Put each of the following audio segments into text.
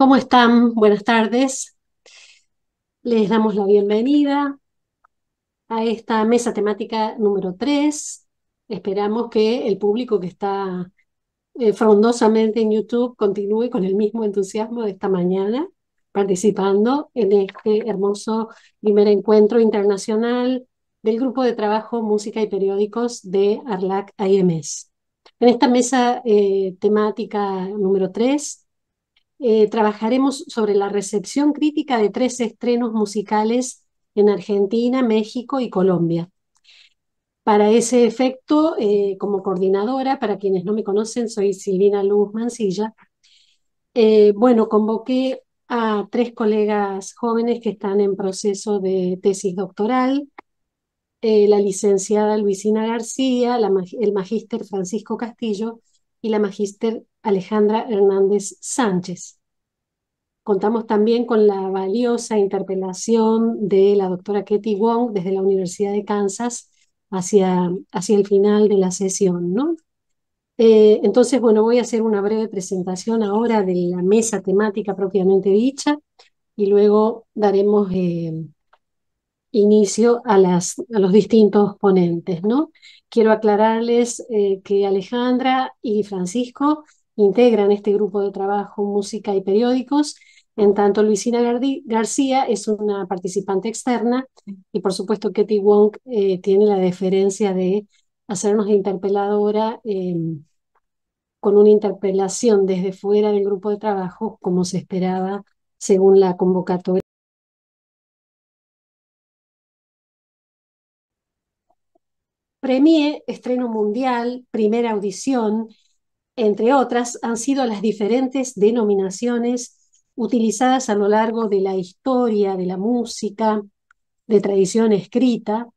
¿Cómo están? Buenas tardes. Les damos la bienvenida a esta mesa temática número 3. Esperamos que el público que está eh, frondosamente en YouTube continúe con el mismo entusiasmo de esta mañana, participando en este hermoso primer encuentro internacional del Grupo de Trabajo Música y Periódicos de ARLAC IMS. E en esta mesa eh, temática número 3 eh, trabajaremos sobre la recepción crítica de tres estrenos musicales en Argentina, México y Colombia. Para ese efecto, eh, como coordinadora, para quienes no me conocen, soy Silvina Luz Mancilla. Eh, bueno, convoqué a tres colegas jóvenes que están en proceso de tesis doctoral, la licenciada Luisina García, el magíster Francisco Castillo y la magíster Alejandra Hernández Sánchez. Contamos también con la valiosa interpelación de la doctora Katie Wong desde la Universidad de Kansas hacia, hacia el final de la sesión. ¿no? Eh, entonces, bueno, voy a hacer una breve presentación ahora de la mesa temática propiamente dicha y luego daremos eh, inicio a, las, a, los distintos ponentes, ¿no? Quiero aclararles eh, que Alejandra y Francisco integran este grupo de trabajo música y periódicos. En tanto, Luisina García es una participante externa y por supuesto Katie Wong eh, tiene la deferencia de hacernos interpeladora em, con una interpelación desde fuera del grupo de trabajo, como se esperaba según la convocatoria. Premier, estreno mundial, primera audición, entre otras, han sido las diferentes denominaciones utilizadas a lo largo de la historia de la música, de tradición escrita,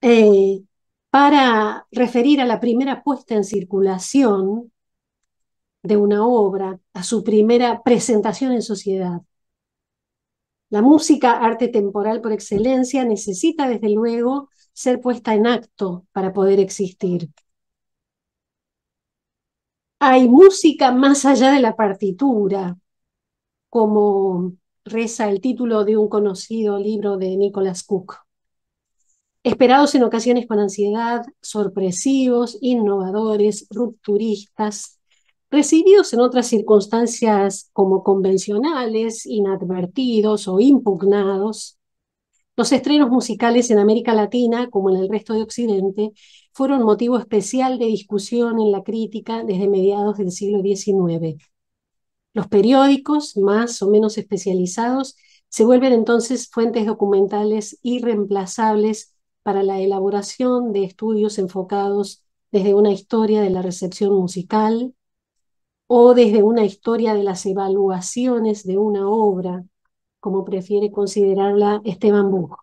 eh, para referir a la primera puesta en circulación de una obra, a su primera presentación en sociedad. La música, arte temporal por excelencia, necesita desde luego ser puesta en acto para poder existir hay música más allá de la partitura, como reza el título de un conocido libro de Nicholas Cook. Esperados en ocasiones con ansiedad, sorpresivos, innovadores, rupturistas, recibidos en otras circunstancias como convencionales, inadvertidos o impugnados, los estrenos musicales en América Latina, como en el resto de Occidente, fueron motivo especial de discusión en la crítica desde mediados del siglo XIX. Los periódicos, más o menos especializados, se vuelven entonces fuentes documentales irreemplazables para la elaboración de estudios enfocados desde una historia de la recepción musical o desde una historia de las evaluaciones de una obra como prefiere considerarla Esteban Buch.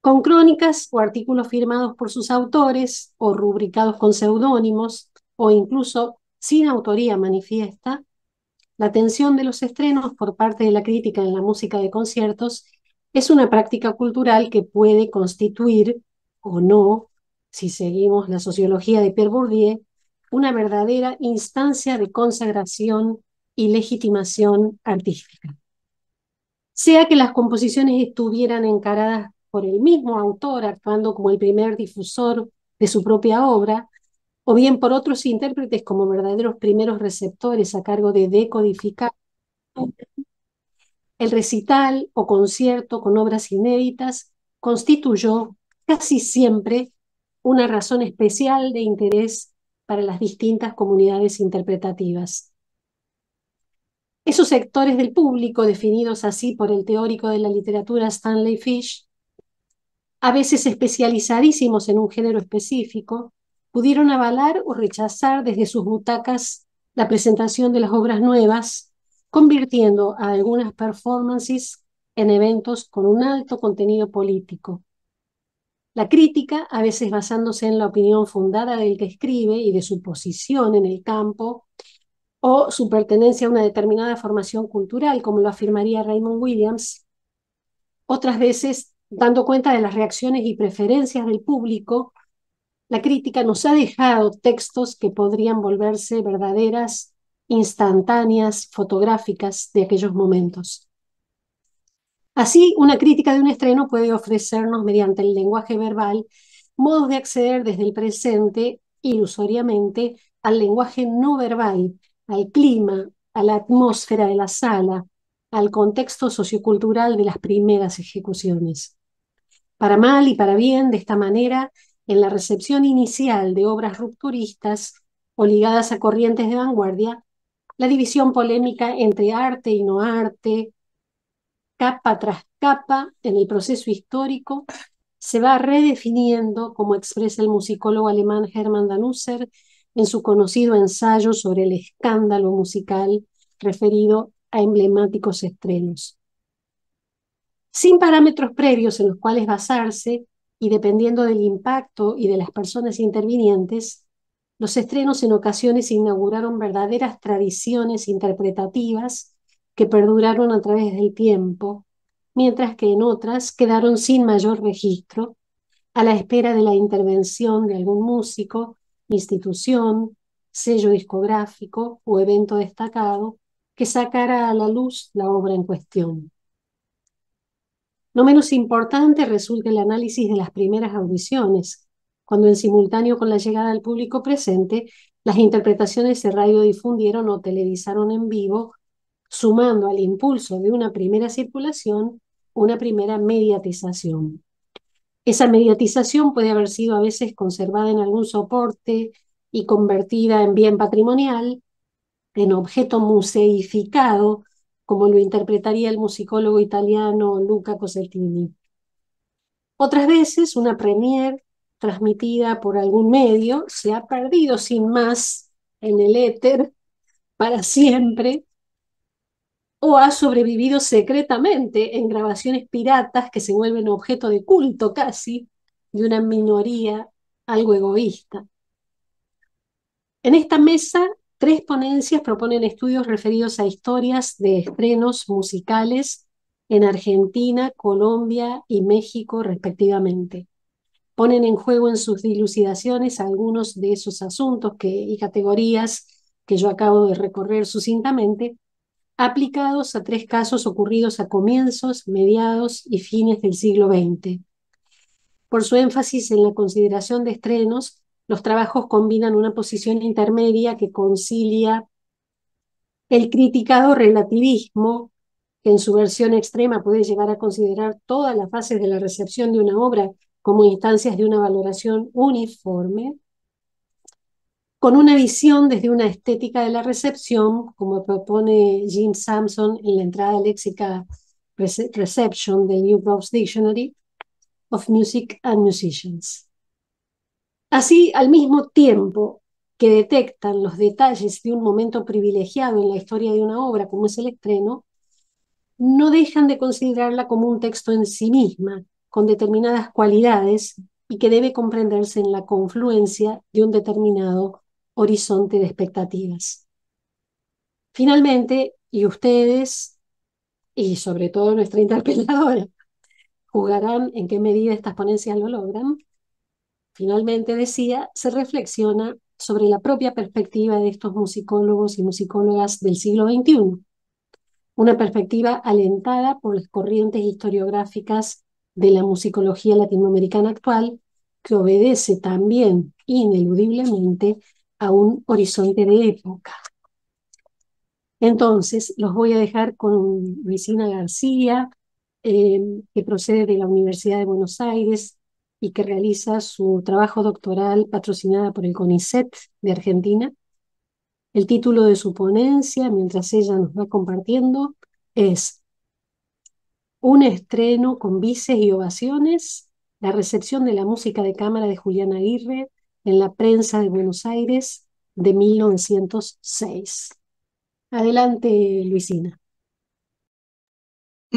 Con crónicas o artículos firmados por sus autores o rubricados con seudónimos o incluso sin autoría manifiesta, la atención de los estrenos por parte de la crítica en la música de conciertos es una práctica cultural que puede constituir o no, si seguimos la sociología de Pierre Bourdieu, una verdadera instancia de consagración y legitimación artística sea que las composiciones estuvieran encaradas por el mismo autor, actuando como el primer difusor de su propia obra, o bien por otros intérpretes como verdaderos primeros receptores a cargo de decodificar el recital o concierto con obras inéditas constituyó casi siempre una razón especial de interés para las distintas comunidades interpretativas. Esos sectores del público, definidos así por el teórico de la literatura Stanley Fish, a veces especializadísimos en un género específico, pudieron avalar o rechazar desde sus butacas la presentación de las obras nuevas, convirtiendo a algunas performances en eventos con un alto contenido político. La crítica, a veces basándose en la opinión fundada del que escribe y de su posición en el campo, o su pertenencia a una determinada formación cultural, como lo afirmaría Raymond Williams, otras veces dando cuenta de las reacciones y preferencias del público, la crítica nos ha dejado textos que podrían volverse verdaderas, instantáneas, fotográficas de aquellos momentos. Así, una crítica de un estreno puede ofrecernos mediante el lenguaje verbal modos de acceder desde el presente ilusoriamente al lenguaje no verbal al clima, a la atmósfera de la sala, al contexto sociocultural de las primeras ejecuciones. Para mal y para bien, de esta manera, en la recepción inicial de obras rupturistas o ligadas a corrientes de vanguardia, la división polémica entre arte y no arte, capa tras capa en el proceso histórico, se va redefiniendo, como expresa el musicólogo alemán Hermann Danusser, en su conocido ensayo sobre el escándalo musical referido a emblemáticos estrenos. Sin parámetros previos en los cuales basarse y dependiendo del impacto y de las personas intervinientes, los estrenos en ocasiones inauguraron verdaderas tradiciones interpretativas que perduraron a través del tiempo, mientras que en otras quedaron sin mayor registro, a la espera de la intervención de algún músico institución, sello discográfico o evento destacado que sacara a la luz la obra en cuestión. No menos importante resulta el análisis de las primeras audiciones, cuando en simultáneo con la llegada al público presente, las interpretaciones se radiodifundieron o televisaron en vivo, sumando al impulso de una primera circulación una primera mediatización. Esa mediatización puede haber sido a veces conservada en algún soporte y convertida en bien patrimonial, en objeto museificado, como lo interpretaría el musicólogo italiano Luca Cosettini. Otras veces, una premier transmitida por algún medio se ha perdido sin más en el éter para siempre o ha sobrevivido secretamente en grabaciones piratas que se vuelven objeto de culto casi de una minoría algo egoísta. En esta mesa, tres ponencias proponen estudios referidos a historias de estrenos musicales en Argentina, Colombia y México respectivamente. Ponen en juego en sus dilucidaciones algunos de esos asuntos que, y categorías que yo acabo de recorrer sucintamente, aplicados a tres casos ocurridos a comienzos, mediados y fines del siglo XX. Por su énfasis en la consideración de estrenos, los trabajos combinan una posición intermedia que concilia el criticado relativismo, que en su versión extrema puede llegar a considerar todas las fases de la recepción de una obra como instancias de una valoración uniforme, con una visión desde una estética de la recepción, como propone Jim Sampson en la entrada léxica Reception del New Broads Dictionary of Music and Musicians. Así, al mismo tiempo que detectan los detalles de un momento privilegiado en la historia de una obra, como es el estreno, no dejan de considerarla como un texto en sí misma, con determinadas cualidades y que debe comprenderse en la confluencia de un determinado horizonte de expectativas. Finalmente, y ustedes, y sobre todo nuestra interpeladora, jugarán en qué medida estas ponencias lo logran. Finalmente, decía, se reflexiona sobre la propia perspectiva de estos musicólogos y musicólogas del siglo XXI, una perspectiva alentada por las corrientes historiográficas de la musicología latinoamericana actual, que obedece también ineludiblemente a un horizonte de época. Entonces, los voy a dejar con Luisina García, em, que procede de la Universidad de Buenos Aires y que realiza su trabajo doctoral patrocinada por el CONICET de Argentina. El título de su ponencia, mientras ella nos va compartiendo, es Un estreno con vices y ovaciones, la recepción de la música de cámara de Juliana Aguirre en la prensa de Buenos Aires de 1906. Adelante, Luisina.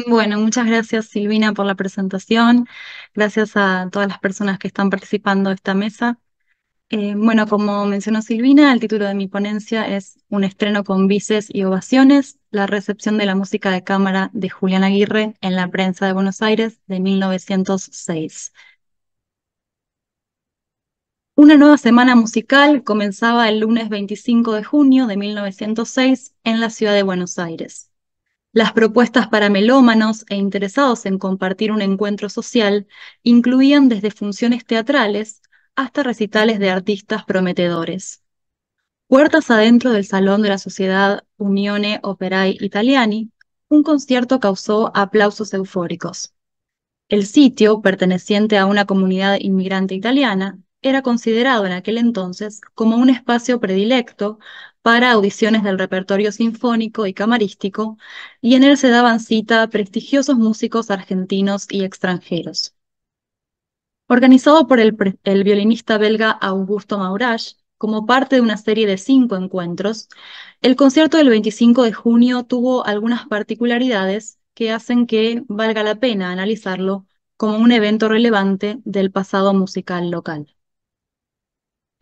Bueno, muchas gracias Silvina por la presentación, gracias a todas las personas que están participando de esta mesa. Eh, bueno, como mencionó Silvina, el título de mi ponencia es Un estreno con vices y ovaciones, la recepción de la música de cámara de Julián Aguirre en la prensa de Buenos Aires de 1906. Una nueva semana musical comenzaba el lunes 25 de junio de 1906 en la ciudad de Buenos Aires. Las propuestas para melómanos e interesados en compartir un encuentro social incluían desde funciones teatrales hasta recitales de artistas prometedores. Puertas adentro del Salón de la Sociedad Unione Operai Italiani, un concierto causó aplausos eufóricos. El sitio, perteneciente a una comunidad inmigrante italiana, era considerado en aquel entonces como un espacio predilecto para audiciones del repertorio sinfónico y camarístico, y en él se daban cita prestigiosos músicos argentinos y extranjeros. Organizado por el, violinista belga Augusto Maurage, como parte de una serie de cinco encuentros, el concierto del 25 de junio tuvo algunas particularidades que hacen que valga la pena analizarlo como un evento relevante del pasado musical local.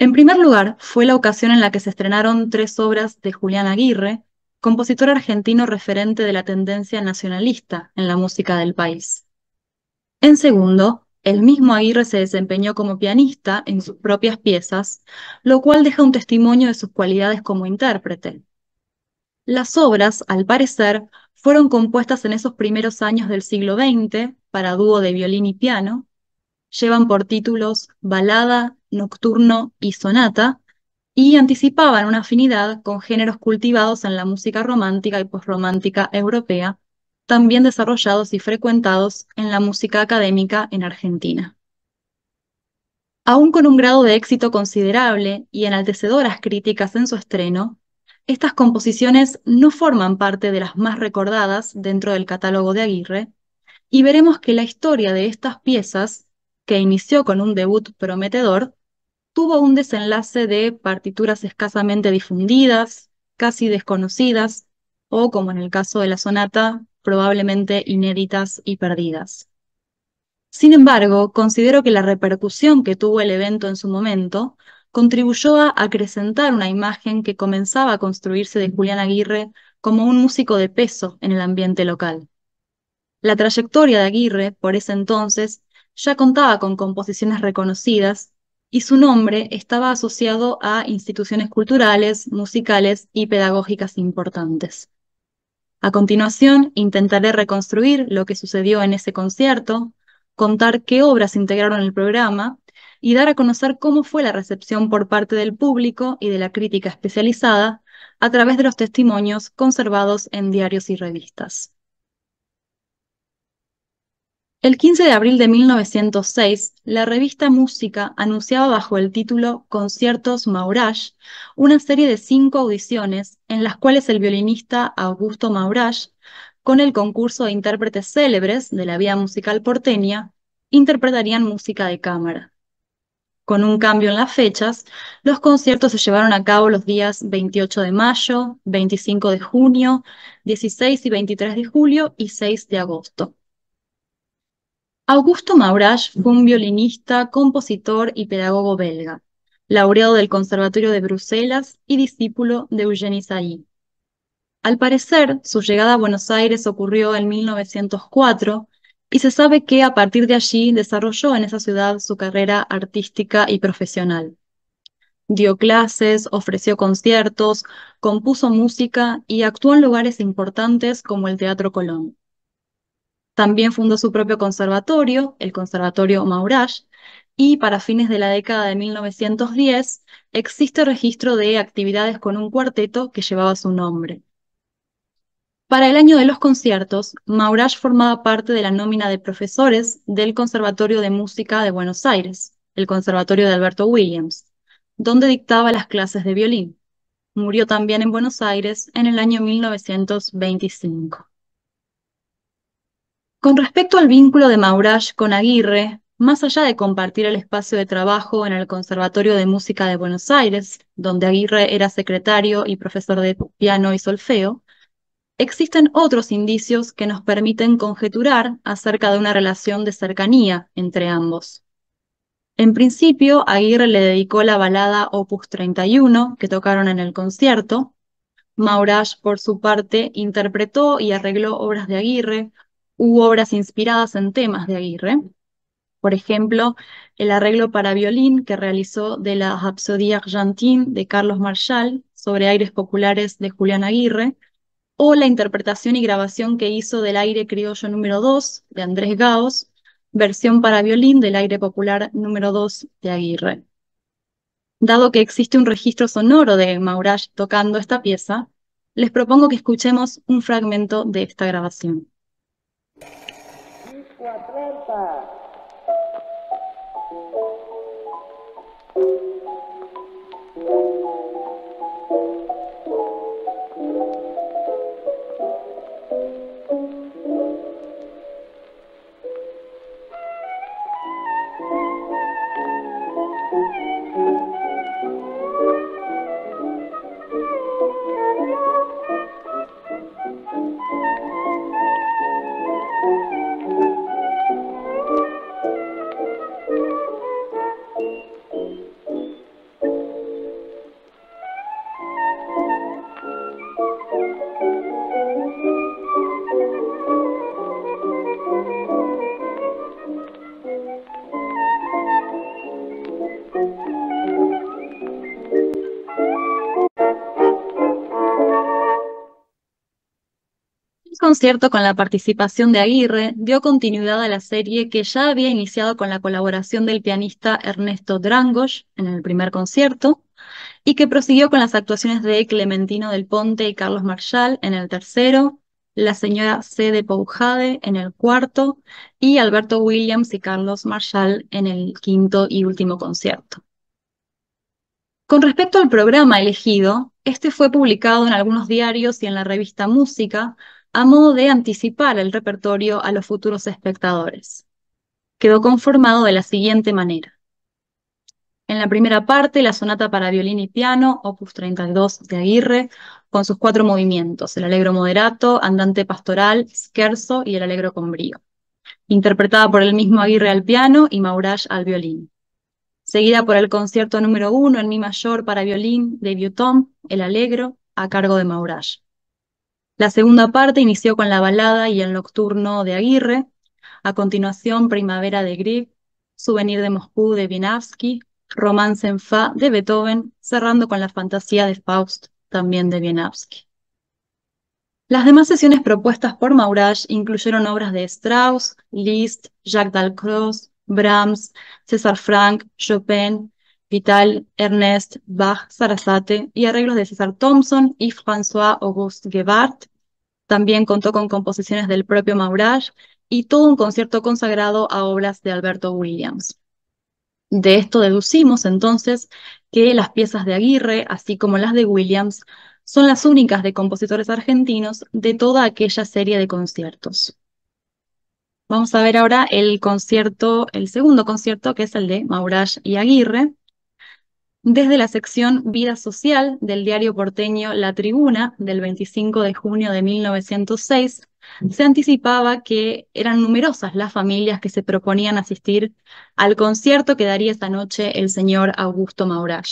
En primer lugar, fue la ocasión en la que se estrenaron tres obras de Julián Aguirre, compositor argentino referente de la tendencia nacionalista en la música del país. En segundo, el mismo Aguirre se desempeñó como pianista en sus propias piezas, lo cual deja un testimonio de sus cualidades como intérprete. Las obras, al parecer, fueron compuestas en esos primeros años del siglo XX para dúo de violín y piano, llevan por títulos balada, nocturno y sonata, y anticipaban una afinidad con géneros cultivados en la música romántica y posromántica europea, también desarrollados y frecuentados en la música académica en Argentina. Aún con un grado de éxito considerable y enaltecedoras críticas en su estreno, estas composiciones no forman parte de las más recordadas dentro del catálogo de Aguirre, y veremos que la historia de estas piezas que inició con un debut prometedor, tuvo un desenlace de partituras escasamente difundidas, casi desconocidas, o como en el caso de la sonata, probablemente inéditas y perdidas. Sin embargo, considero que la repercusión que tuvo el evento en su momento contribuyó a acrecentar una imagen que comenzaba a construirse de Julián Aguirre como un músico de peso en el ambiente local. La trayectoria de Aguirre, por ese entonces, ya contaba con composiciones reconocidas y su nombre estaba asociado a instituciones culturales, musicales y pedagógicas importantes. A continuación, intentaré reconstruir lo que sucedió en ese concierto, contar qué obras integraron el programa y dar a conocer cómo fue la recepción por parte del público y de la crítica especializada a través de los testimonios conservados en diarios y revistas. El 15 de abril de 1906, la revista Música anunciaba bajo el título Conciertos Maurage una serie de cinco audiciones en las cuales el violinista Augusto Maurage, con el concurso de intérpretes célebres de la Vía musical porteña, interpretarían música de cámara. Con un cambio en las fechas, los conciertos se llevaron a cabo los días 28 de mayo, 25 de junio, 16 y 23 de julio y 6 de agosto. Augusto Maurage fue un violinista, compositor y pedagogo belga, laureado del Conservatorio de Bruselas y discípulo de Eugénie Sailly. Al parecer, su llegada a Buenos Aires ocurrió en 1904 y se sabe que a partir de allí desarrolló en esa ciudad su carrera artística y profesional. Dio clases, ofreció conciertos, compuso música y actuó en lugares importantes como el Teatro Colón. También fundó su propio conservatorio, el Conservatorio Maurage, y para fines de la década de 1910 existe registro de actividades con un cuarteto que llevaba su nombre. Para el año de los conciertos, Maurage formaba parte de la nómina de profesores del Conservatorio de Música de Buenos Aires, el Conservatorio de Alberto Williams, donde dictaba las clases de violín. Murió también en Buenos Aires en el año 1925. Con respecto al vínculo de Maurage con Aguirre, más allá de compartir el espacio de trabajo en el Conservatorio de Música de Buenos Aires, donde Aguirre era secretario y profesor de piano y solfeo, existen otros indicios que nos permiten conjeturar acerca de una relación de cercanía entre ambos. En principio, Aguirre le dedicó la balada Opus 31 que tocaron en el concierto. Maurage, por su parte, interpretó y arregló obras de Aguirre, u obras inspiradas en temas de Aguirre. Por ejemplo, el arreglo para violín que realizó de la Rhapsodie Argentine de Carlos Marchal sobre aires populares de Julián Aguirre, o la interpretación y grabación que hizo del aire criollo número 2 de Andrés Gaos, versión para violín del aire popular número 2 de Aguirre. Dado que existe un registro sonoro de Maurage tocando esta pieza, les propongo que escuchemos un fragmento de esta grabación. 430. con la participación de Aguirre dio continuidad a la serie que ya había iniciado con la colaboración del pianista Ernesto Drangos en el primer concierto y que prosiguió con las actuaciones de Clementino del Ponte y Carlos Marshall en el tercero, la señora C. de Poujade en el cuarto y Alberto Williams y Carlos Marshall en el quinto y último concierto. Con respecto al programa elegido, este fue publicado en algunos diarios y en la revista Música, a modo de anticipar el repertorio a los futuros espectadores. Quedó conformado de la siguiente manera. En la primera parte, la sonata para violín y piano, opus 32 de Aguirre, con sus cuatro movimientos, el alegro moderato, andante pastoral, scherzo y el alegro con brío, interpretada por el mismo Aguirre al piano y Maurage al violín seguida por el concierto número uno en mi mayor para violín de El Alegro, a cargo de Maurage. La segunda parte inició con la balada y el nocturno de Aguirre, a continuación Primavera de Grieg, Souvenir de Moscú de Wieniawski, Romance en Fa de Beethoven, cerrando con la fantasía de Faust, también de Wieniawski. Las demás sesiones propuestas por Maurage incluyeron obras de Strauss, Liszt, Jacques Dalcroze, Brahms, César Franck, Chopin, Vital, Ernest, Bach, Sarasate y arreglos de César Thompson y François-Auguste Gebhardt. También contó con composiciones del propio Maurage y todo un concierto consagrado a obras de Alberto Williams. De esto deducimos entonces que las piezas de Aguirre, así como las de Williams, son las únicas de compositores argentinos de toda aquella serie de conciertos. Vamos a ver ahora el concierto, el segundo concierto, que es el de Maurage y Aguirre desde la sección Vida Social del diario porteño La Tribuna del 25 de junio de 1906, se anticipaba que eran numerosas las familias que se proponían asistir al concierto que daría esta noche el señor Augusto Maurach.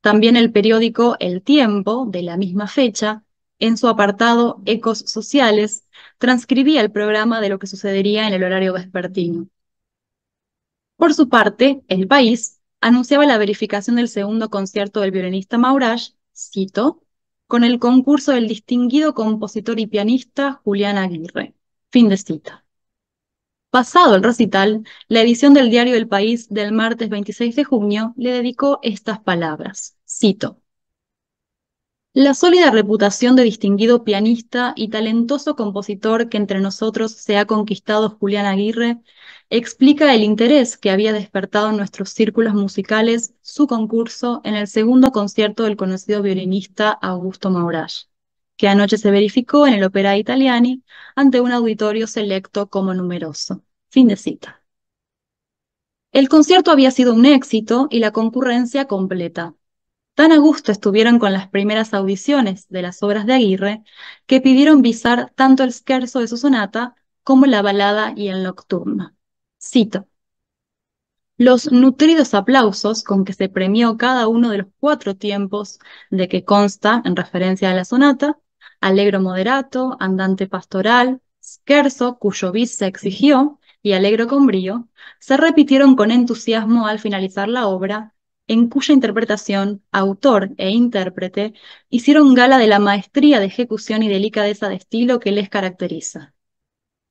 También el periódico El Tiempo, de la misma fecha, en su apartado Ecos Sociales, transcribía el programa de lo que sucedería en el horario vespertino. Por su parte, El País anunciaba la verificación del segundo concierto del violinista Maurage, cito, con el concurso del distinguido compositor y pianista Julián Aguirre. Fin de cita. Pasado el recital, la edición del diario El País del martes 26 de junio le dedicó estas palabras. Cito. La sólida reputación de distinguido pianista y talentoso compositor que entre nosotros se ha conquistado Julián Aguirre explica el interés que había despertado en nuestros círculos musicales su concurso en el segundo concierto del conocido violinista Augusto Maurach, que anoche se verificó en el Opera Italiani ante un auditorio selecto como numeroso. Fin de cita. El concierto había sido un éxito y la concurrencia completa. Tan a gusto estuvieron con las primeras audiciones de las obras de Aguirre que pidieron visar tanto el scherzo de su sonata como la balada y el nocturno. Cito. Los nutridos aplausos con que se premió cada uno de los cuatro tiempos de que consta en referencia a la sonata, alegro moderato, andante pastoral, scherzo, cuyo bis se exigió, y alegro con brío, se repitieron con entusiasmo al finalizar la obra, en cuya interpretación autor e intérprete hicieron gala de la maestría de ejecución y delicadeza de estilo que les caracteriza.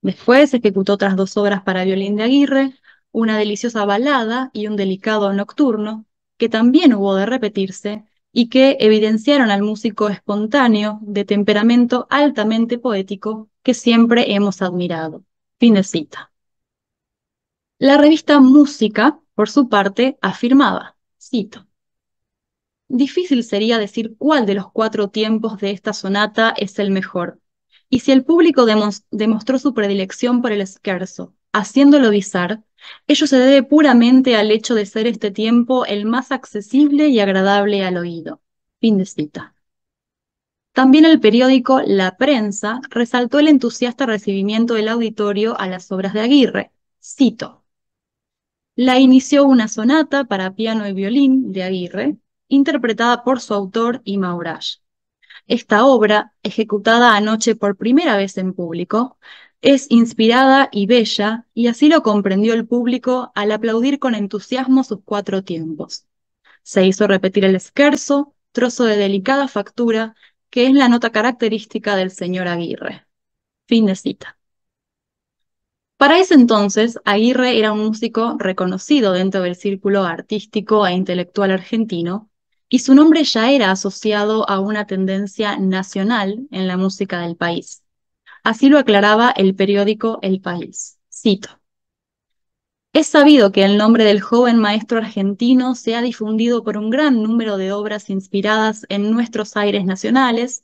Después ejecutó otras dos obras para violín de Aguirre, una deliciosa balada y un delicado nocturno, que también hubo de repetirse y que evidenciaron al músico espontáneo de temperamento altamente poético que siempre hemos admirado. Fin de cita. La revista Música, por su parte, afirmaba, cito, Difícil sería decir cuál de los cuatro tiempos de esta sonata es el mejor, y si el público demostró su predilección por el esquerzo, haciéndolo bizar, ello se debe puramente al hecho de ser este tiempo el más accesible y agradable al oído. Fin de cita. También el periódico La Prensa resaltó el entusiasta recibimiento del auditorio a las obras de Aguirre. Cito. La inició una sonata para piano y violín de Aguirre, interpretada por su autor y Maurage. Esta obra, ejecutada anoche por primera vez en público, es inspirada y bella, y así lo comprendió el público al aplaudir con entusiasmo sus cuatro tiempos. Se hizo repetir el esquerzo, trozo de delicada factura, que es la nota característica del señor Aguirre. Fin de cita. Para ese entonces, Aguirre era un músico reconocido dentro del círculo artístico e intelectual argentino y su nombre ya era asociado a una tendencia nacional en la música del país. Así lo aclaraba el periódico El País. Cito. Es sabido que el nombre del joven maestro argentino se ha difundido por un gran número de obras inspiradas en nuestros aires nacionales,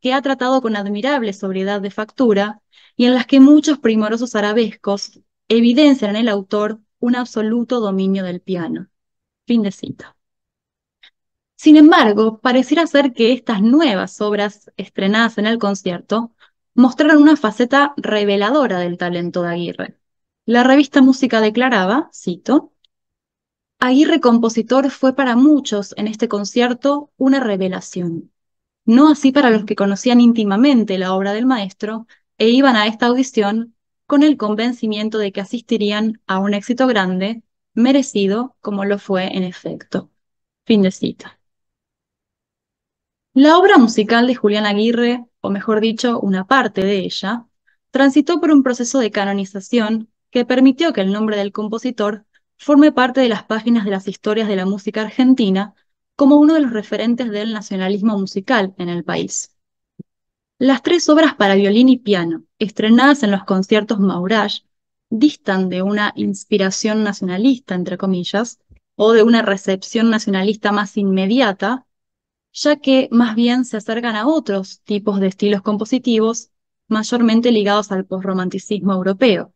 que ha tratado con admirable sobriedad de factura y en las que muchos primorosos arabescos evidencian en el autor un absoluto dominio del piano. Fin de cita. Sin embargo, pareciera ser que estas nuevas obras estrenadas en el concierto mostraron una faceta reveladora del talento de Aguirre. La revista Música declaraba, cito, Aguirre compositor fue para muchos en este concierto una revelación. No así para los que conocían íntimamente la obra del maestro e iban a esta audición con el convencimiento de que asistirían a un éxito grande, merecido como lo fue en efecto. Fin de cita. La obra musical de Julián Aguirre, o mejor dicho, una parte de ella, transitó por un proceso de canonización que permitió que el nombre del compositor forme parte de las páginas de las historias de la música argentina como uno de los referentes del nacionalismo musical en el país. Las tres obras para violín y piano, estrenadas en los conciertos Maurage, distan de una inspiración nacionalista, entre comillas, o de una recepción nacionalista más inmediata, ya que más bien se acercan a otros tipos de estilos compositivos mayormente ligados al posromanticismo europeo.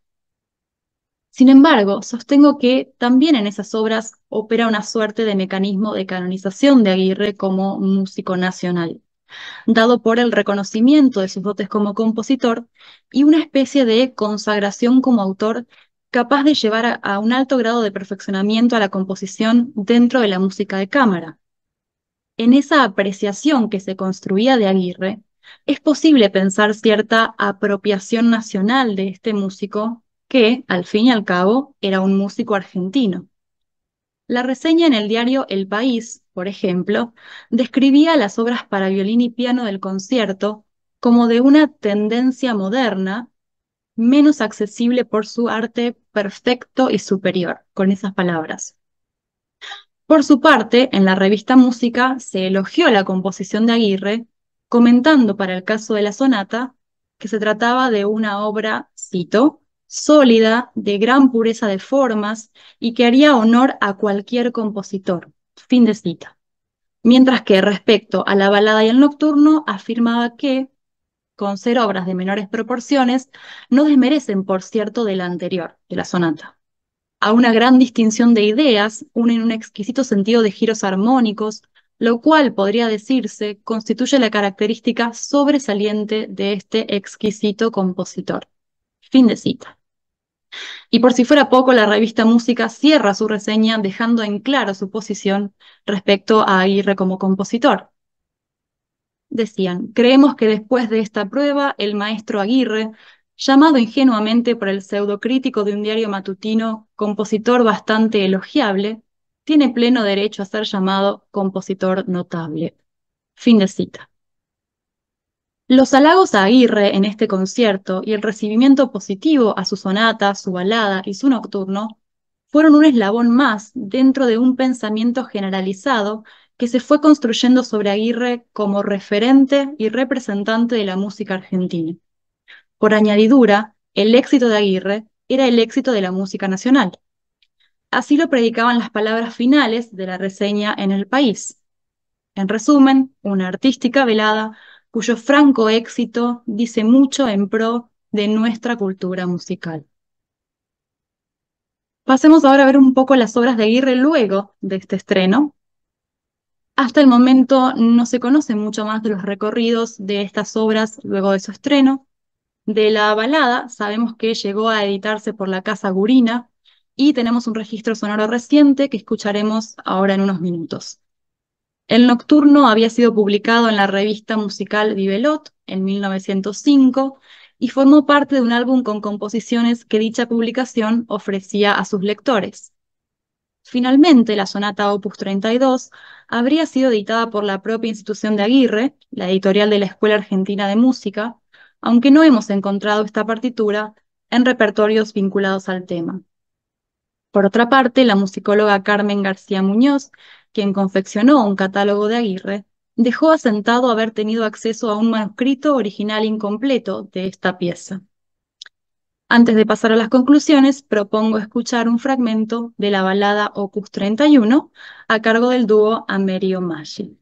Sin embargo, sostengo que también en esas obras opera una suerte de mecanismo de canonización de Aguirre como músico nacional, dado por el reconocimiento de sus dotes como compositor y una especie de consagración como autor capaz de llevar a un alto grado de perfeccionamiento a la composición dentro de la música de cámara en esa apreciación que se construía de Aguirre, es posible pensar cierta apropiación nacional de este músico que, al fin y al cabo, era un músico argentino. La reseña en el diario El País, por ejemplo, describía las obras para violín y piano del concierto como de una tendencia moderna, menos accesible por su arte perfecto y superior, con esas palabras. Por su parte, en la revista Música se elogió la composición de Aguirre, comentando para el caso de la sonata que se trataba de una obra, cito, sólida, de gran pureza de formas y que haría honor a cualquier compositor. Fin de cita. Mientras que respecto a la balada y el nocturno, afirmaba que, con ser obras de menores proporciones, no desmerecen, por cierto, de la anterior, de la sonata a una gran distinción de ideas, unen un exquisito sentido de giros armónicos, lo cual, podría decirse, constituye la característica sobresaliente de este exquisito compositor. Fin de cita. Y por si fuera poco, la revista Música cierra su reseña dejando en claro su posición respecto a Aguirre como compositor. Decían, creemos que después de esta prueba, el maestro Aguirre llamado ingenuamente por el pseudocrítico de un diario matutino compositor bastante elogiable, tiene pleno derecho a ser llamado compositor notable. Fin de cita. Los halagos a Aguirre en este concierto y el recibimiento positivo a su sonata, su balada y su nocturno fueron un eslabón más dentro de un pensamiento generalizado que se fue construyendo sobre Aguirre como referente y representante de la música argentina. Por añadidura, el éxito de Aguirre era el éxito de la música nacional. Así lo predicaban las palabras finales de la reseña en el país. En resumen, una artística velada cuyo franco éxito dice mucho en pro de nuestra cultura musical. Pasemos ahora a ver un poco las obras de Aguirre luego de este estreno. Hasta el momento no se conoce mucho más de los recorridos de estas obras luego de su estreno. De la balada sabemos que llegó a editarse por la Casa Gurina y tenemos un registro sonoro reciente que escucharemos ahora en unos minutos. El Nocturno había sido publicado en la revista musical Vivelot en 1905 y formó parte de un álbum con composiciones que dicha publicación ofrecía a sus lectores. Finalmente, la sonata Opus 32 habría sido editada por la propia institución de Aguirre, la editorial de la Escuela Argentina de Música, aunque no hemos encontrado esta partitura en repertorios vinculados al tema. Por otra parte, la musicóloga Carmen García Muñoz, quien confeccionó un catálogo de Aguirre, dejó asentado haber tenido acceso a un manuscrito original incompleto de esta pieza. Antes de pasar a las conclusiones, propongo escuchar un fragmento de la balada Ocus 31 a cargo del dúo Amerio Maggi.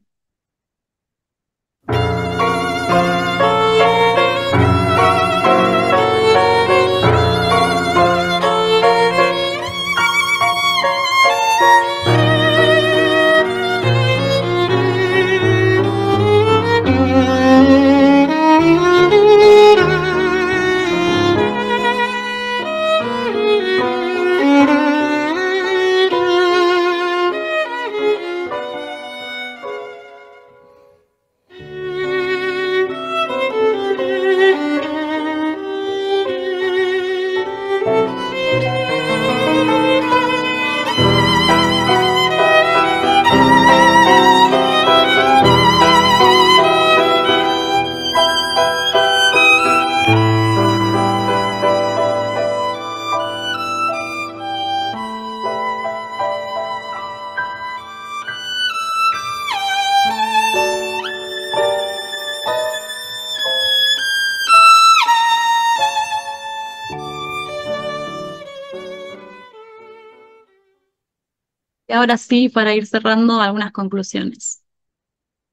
así para ir cerrando algunas conclusiones.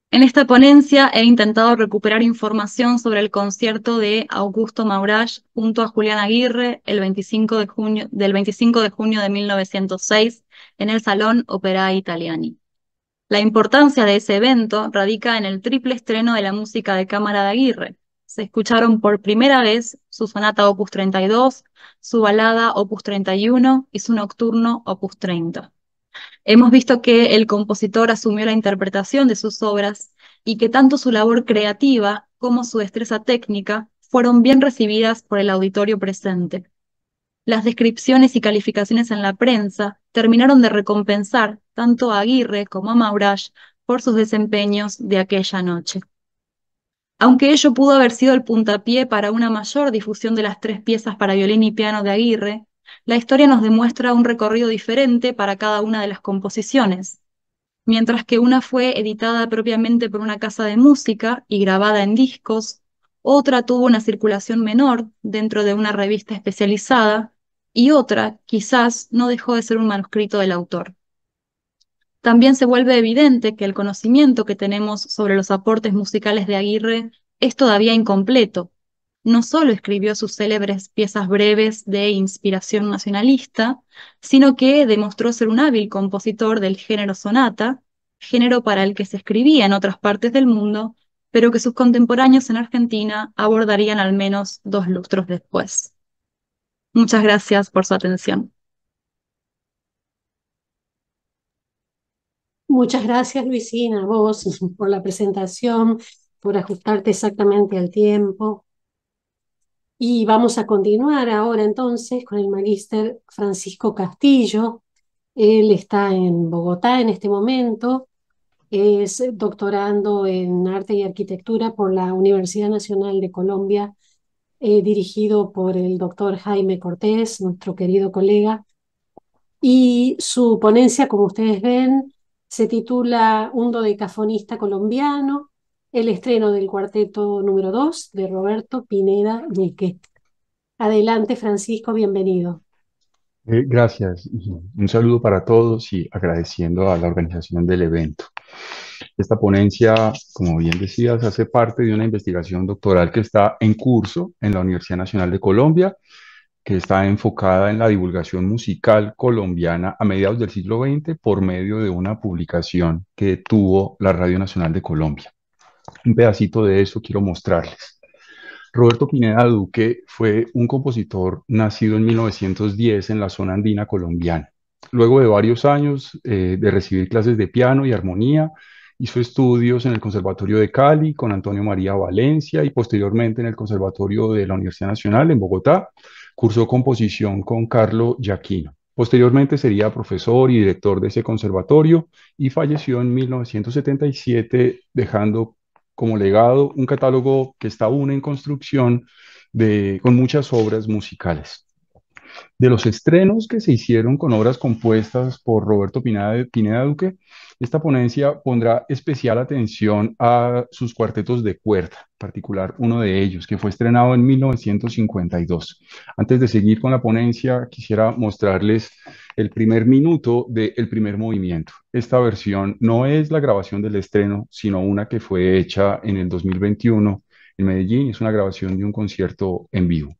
En esta ponencia he intentado recuperar información sobre el concierto de Augusto Maurage junto a Julián Aguirre el 25 de junio, del 25 de junio de 1906 en el Salón Opera Italiani. La importancia de ese evento radica en el triple estreno de la música de cámara de Aguirre. Se escucharon por primera vez su sonata opus 32, su balada opus 31 y su nocturno opus 30. Hemos visto que el compositor asumió la interpretación de sus obras y que tanto su labor creativa como su destreza técnica fueron bien recibidas por el auditorio presente. Las descripciones y calificaciones en la prensa terminaron de recompensar tanto a Aguirre como a Maurage por sus desempeños de aquella noche. Aunque ello pudo haber sido el puntapié para una mayor difusión de las tres piezas para violín y piano de Aguirre, la historia nos demuestra un recorrido diferente para cada una de las composiciones. Mientras que una fue editada propiamente por una casa de música y grabada en discos, otra tuvo una circulación menor dentro de una revista especializada y otra quizás no dejó de ser un manuscrito del autor. También se vuelve evidente que el conocimiento que tenemos sobre los aportes musicales de Aguirre es todavía incompleto, no solo escribió sus célebres piezas breves de inspiración nacionalista, sino que demostró ser un hábil compositor del género sonata, género para el que se escribía en otras partes del mundo, pero que sus contemporáneos en Argentina abordarían al menos dos lustros después. Muchas gracias por su atención. Muchas gracias, Luisina, a vos por la presentación, por ajustarte exactamente al tiempo. Y vamos a continuar ahora entonces con el magíster Francisco Castillo. Él está en Bogotá en este momento, es doctorando en arte y arquitectura por la Universidad Nacional de Colombia, eh, dirigido por el doctor Jaime Cortés, nuestro querido colega. Y su ponencia, como ustedes ven, se titula Un dodecafonista colombiano, el estreno del cuarteto número 2 de Roberto Pineda Niquet. Adelante, Francisco, bienvenido. Eh, gracias. Un saludo para todos y agradeciendo a la organización del evento. Esta ponencia, como bien decías, hace parte de una investigación doctoral que está en curso en la Universidad Nacional de Colombia, que está enfocada en la divulgación musical colombiana a mediados del siglo XX por medio de una publicación que tuvo la Radio Nacional de Colombia. Un pedacito de eso quiero mostrarles. Roberto Pineda Duque fue un compositor nacido en 1910 en la zona andina colombiana. Luego de varios años eh, de recibir clases de piano y armonía, hizo estudios en el Conservatorio de Cali con Antonio María Valencia y posteriormente en el Conservatorio de la Universidad Nacional en Bogotá. Cursó composición con Carlo Giacchino. Posteriormente sería profesor y director de ese conservatorio y falleció en 1977 dejando como legado un catálogo que está aún en construcción de, con muchas obras musicales. De los estrenos que se hicieron con obras compuestas por Roberto Pineda, Pineda Duque, esta ponencia pondrá especial atención a sus cuartetos de cuerda, en particular uno de ellos, que fue estrenado en 1952. Antes de seguir con la ponencia, quisiera mostrarles el primer minuto del primer movimiento. Esta versión no es la grabación del estreno, sino una que fue hecha en el 2021 en Medellín. Es una grabación de un concierto en vivo.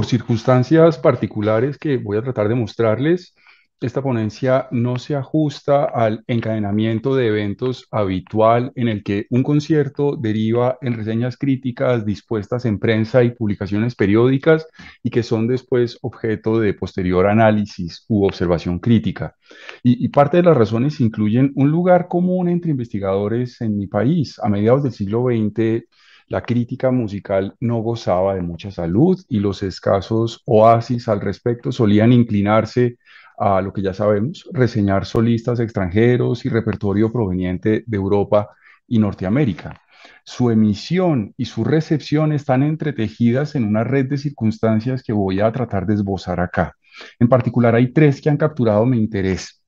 por circunstancias particulares que voy a tratar de mostrarles, esta ponencia no se ajusta al encadenamiento de eventos habitual en el que un concierto deriva en reseñas críticas dispuestas en prensa y publicaciones periódicas y que son después objeto de posterior análisis u observación crítica. Y, parte de las razones incluyen un lugar común entre investigadores en mi país. A mediados del siglo XX, la crítica musical no gozaba de mucha salud y los escasos oasis al respecto solían inclinarse a lo que ya sabemos, reseñar solistas extranjeros y repertorio proveniente de Europa y Norteamérica. Su emisión y su recepción están entretejidas en una red de circunstancias que voy a tratar de esbozar acá. En particular, hay tres que han capturado mi interés.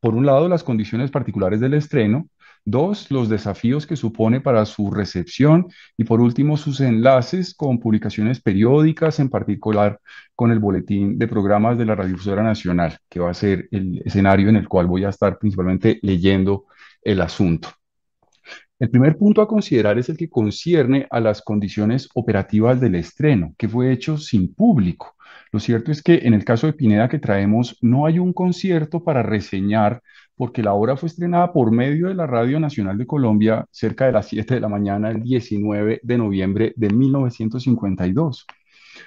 Por un lado, las condiciones particulares del estreno, Dos, los desafíos que supone para su recepción. Y por último, sus enlaces con publicaciones periódicas, en particular con el boletín de programas de la Radiodifusora Nacional, que va a ser el escenario en el cual voy a estar principalmente leyendo el asunto. El primer punto a considerar es el que concierne a las condiciones operativas del estreno, que fue hecho sin público. Lo cierto es que en el caso de Pineda que traemos no hay un concierto para reseñar porque la obra fue estrenada por medio de la Radio Nacional de Colombia cerca de las 7 de la mañana el 19 de noviembre de 1952.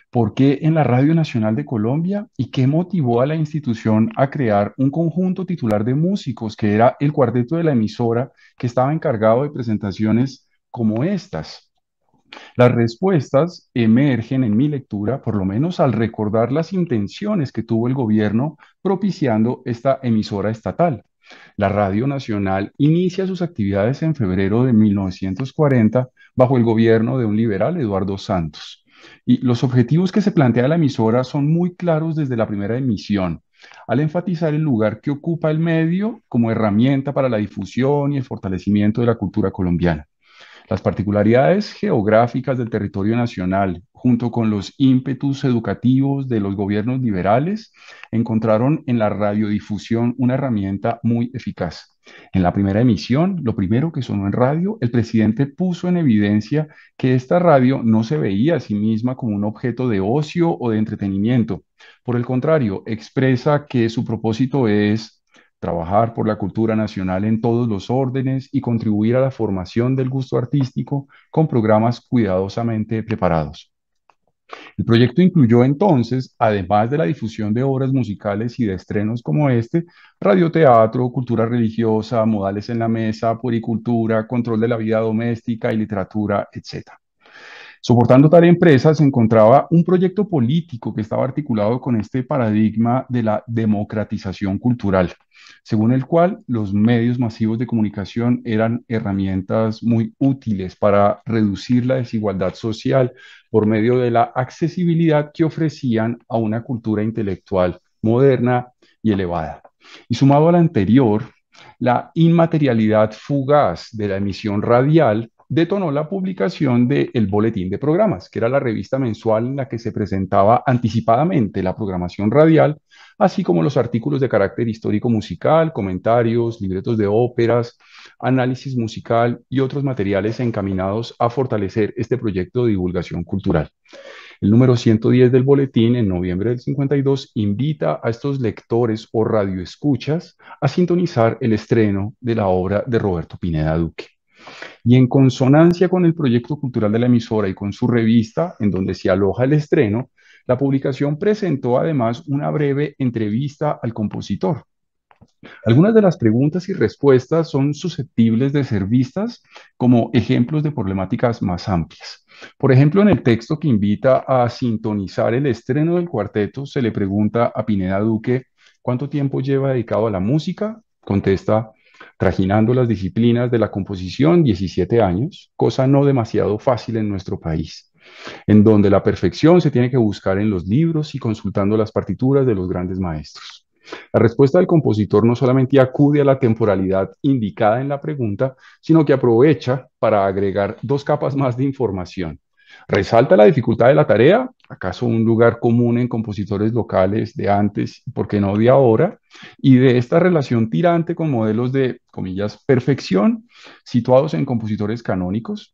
¿Por qué en la Radio Nacional de Colombia y qué motivó a la institución a crear un conjunto titular de músicos que era el cuarteto de la emisora que estaba encargado de presentaciones como estas? Las respuestas emergen en mi lectura, por lo menos al recordar las intenciones que tuvo el gobierno propiciando esta emisora estatal. La Radio Nacional inicia sus actividades en febrero de 1940 bajo el gobierno de un liberal, Eduardo Santos. Y los objetivos que se plantea la emisora son muy claros desde la primera emisión, al enfatizar el lugar que ocupa el medio como herramienta para la difusión y el fortalecimiento de la cultura colombiana. Las particularidades geográficas del territorio nacional junto con los ímpetus educativos de los gobiernos liberales, encontraron en la radiodifusión una herramienta muy eficaz. En la primera emisión, lo primero que sonó en radio, el presidente puso en evidencia que esta radio no se veía a sí misma como un objeto de ocio o de entretenimiento. Por el contrario, expresa que su propósito es trabajar por la cultura nacional en todos los órdenes y contribuir a la formación del gusto artístico con programas cuidadosamente preparados. El proyecto incluyó entonces, además de la difusión de obras musicales y de estrenos como este, radioteatro, cultura religiosa, modales en la mesa, puricultura, control de la vida doméstica y literatura, etc. Soportando tal empresa se encontraba un proyecto político que estaba articulado con este paradigma de la democratización cultural según el cual los medios masivos de comunicación eran herramientas muy útiles para reducir la desigualdad social por medio de la accesibilidad que ofrecían a una cultura intelectual moderna y elevada. Y sumado a la anterior, la inmaterialidad fugaz de la emisión radial detonó la publicación de El Boletín de Programas, que era la revista mensual en la que se presentaba anticipadamente la programación radial, así como los artículos de carácter histórico musical, comentarios, libretos de óperas, análisis musical y otros materiales encaminados a fortalecer este proyecto de divulgación cultural. El número 110 del boletín, en noviembre del 52, invita a estos lectores o radioescuchas a sintonizar el estreno de la obra de Roberto Pineda Duque. Y en consonancia con el proyecto cultural de la emisora y con su revista, en donde se aloja el estreno, la publicación presentó además una breve entrevista al compositor. Algunas de las preguntas y respuestas son susceptibles de ser vistas como ejemplos de problemáticas más amplias. Por ejemplo, en el texto que invita a sintonizar el estreno del cuarteto, se le pregunta a Pineda Duque cuánto tiempo lleva dedicado a la música. Contesta, trajinando las disciplinas de la composición 17 años, cosa no demasiado fácil en nuestro país, en donde la perfección se tiene que buscar en los libros y consultando las partituras de los grandes maestros. La respuesta del compositor no solamente acude a la temporalidad indicada en la pregunta, sino que aprovecha para agregar dos capas más de información Resalta la dificultad de la tarea, acaso un lugar común en compositores locales de antes, por qué no de ahora, y de esta relación tirante con modelos de, comillas, perfección situados en compositores canónicos.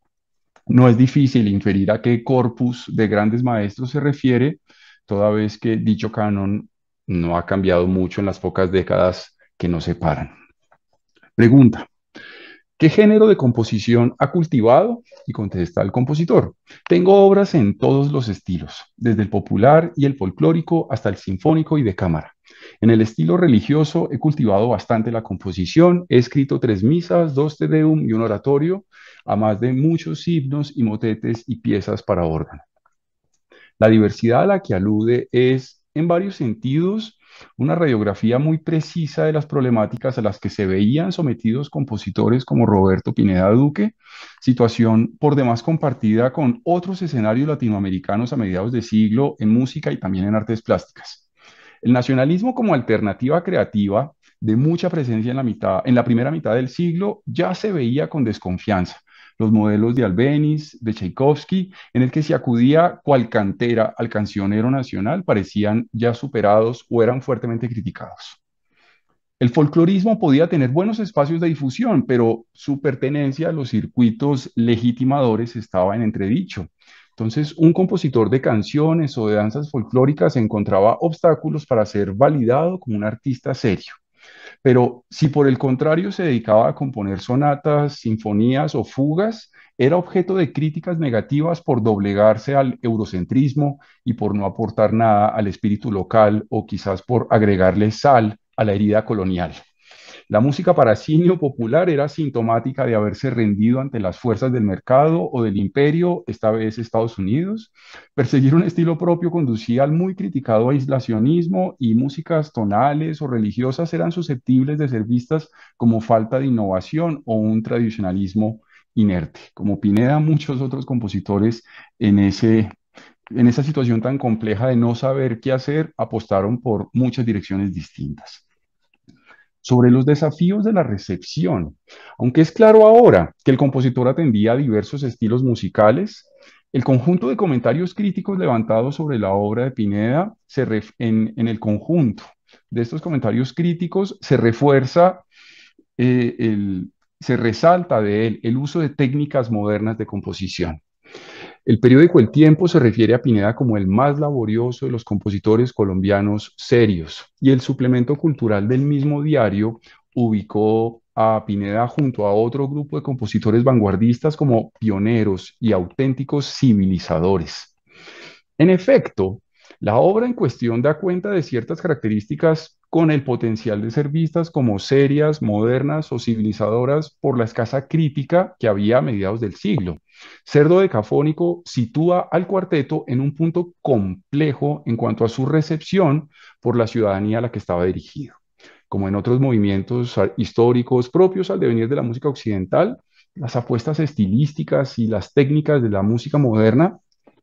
No es difícil inferir a qué corpus de grandes maestros se refiere, toda vez que dicho canon no ha cambiado mucho en las pocas décadas que nos separan. Pregunta, ¿Qué género de composición ha cultivado? Y contesta el compositor. Tengo obras en todos los estilos, desde el popular y el folclórico hasta el sinfónico y de cámara. En el estilo religioso he cultivado bastante la composición, he escrito tres misas, dos te deum y un oratorio, a más de muchos himnos y motetes y piezas para órgano. La diversidad a la que alude es, en varios sentidos, una radiografía muy precisa de las problemáticas a las que se veían sometidos compositores como Roberto Pineda Duque, situación por demás compartida con otros escenarios latinoamericanos a mediados de siglo en música y también en artes plásticas. El nacionalismo como alternativa creativa de mucha presencia en la, mitad, en la primera mitad del siglo ya se veía con desconfianza los modelos de Albenis, de Tchaikovsky, en el que se acudía cual cantera al cancionero nacional, parecían ya superados o eran fuertemente criticados. El folclorismo podía tener buenos espacios de difusión, pero su pertenencia a los circuitos legitimadores estaba en entredicho. Entonces, un compositor de canciones o de danzas folclóricas encontraba obstáculos para ser validado como un artista serio. Pero si por el contrario se dedicaba a componer sonatas, sinfonías o fugas, era objeto de críticas negativas por doblegarse al eurocentrismo y por no aportar nada al espíritu local o quizás por agregarle sal a la herida colonial. La música para cine popular era sintomática de haberse rendido ante las fuerzas del mercado o del imperio, esta vez Estados Unidos. Perseguir un estilo propio conducía al muy criticado aislacionismo y músicas tonales o religiosas eran susceptibles de ser vistas como falta de innovación o un tradicionalismo inerte, como Pineda, muchos otros compositores en en esa situación tan compleja de no saber qué hacer, apostaron por muchas direcciones distintas sobre los desafíos de la recepción. Aunque es claro ahora que el compositor atendía a diversos estilos musicales, el conjunto de comentarios críticos levantados sobre la obra de Pineda se en, el conjunto de estos comentarios críticos se refuerza, eh, se resalta de él el uso de técnicas modernas de composición. El periódico El Tiempo se refiere a Pineda como el más laborioso de los compositores colombianos serios y el suplemento cultural del mismo diario ubicó a Pineda junto a otro grupo de compositores vanguardistas como pioneros y auténticos civilizadores. En efecto, la obra en cuestión da cuenta de ciertas características con el potencial de ser vistas como serias, modernas o civilizadoras por la escasa crítica que había a mediados del siglo. Cerdo Decafónico sitúa al cuarteto en un punto complejo en cuanto a su recepción por la ciudadanía a la que estaba dirigido. Como en otros movimientos históricos propios al devenir de la música occidental, las apuestas estilísticas y las técnicas de la música moderna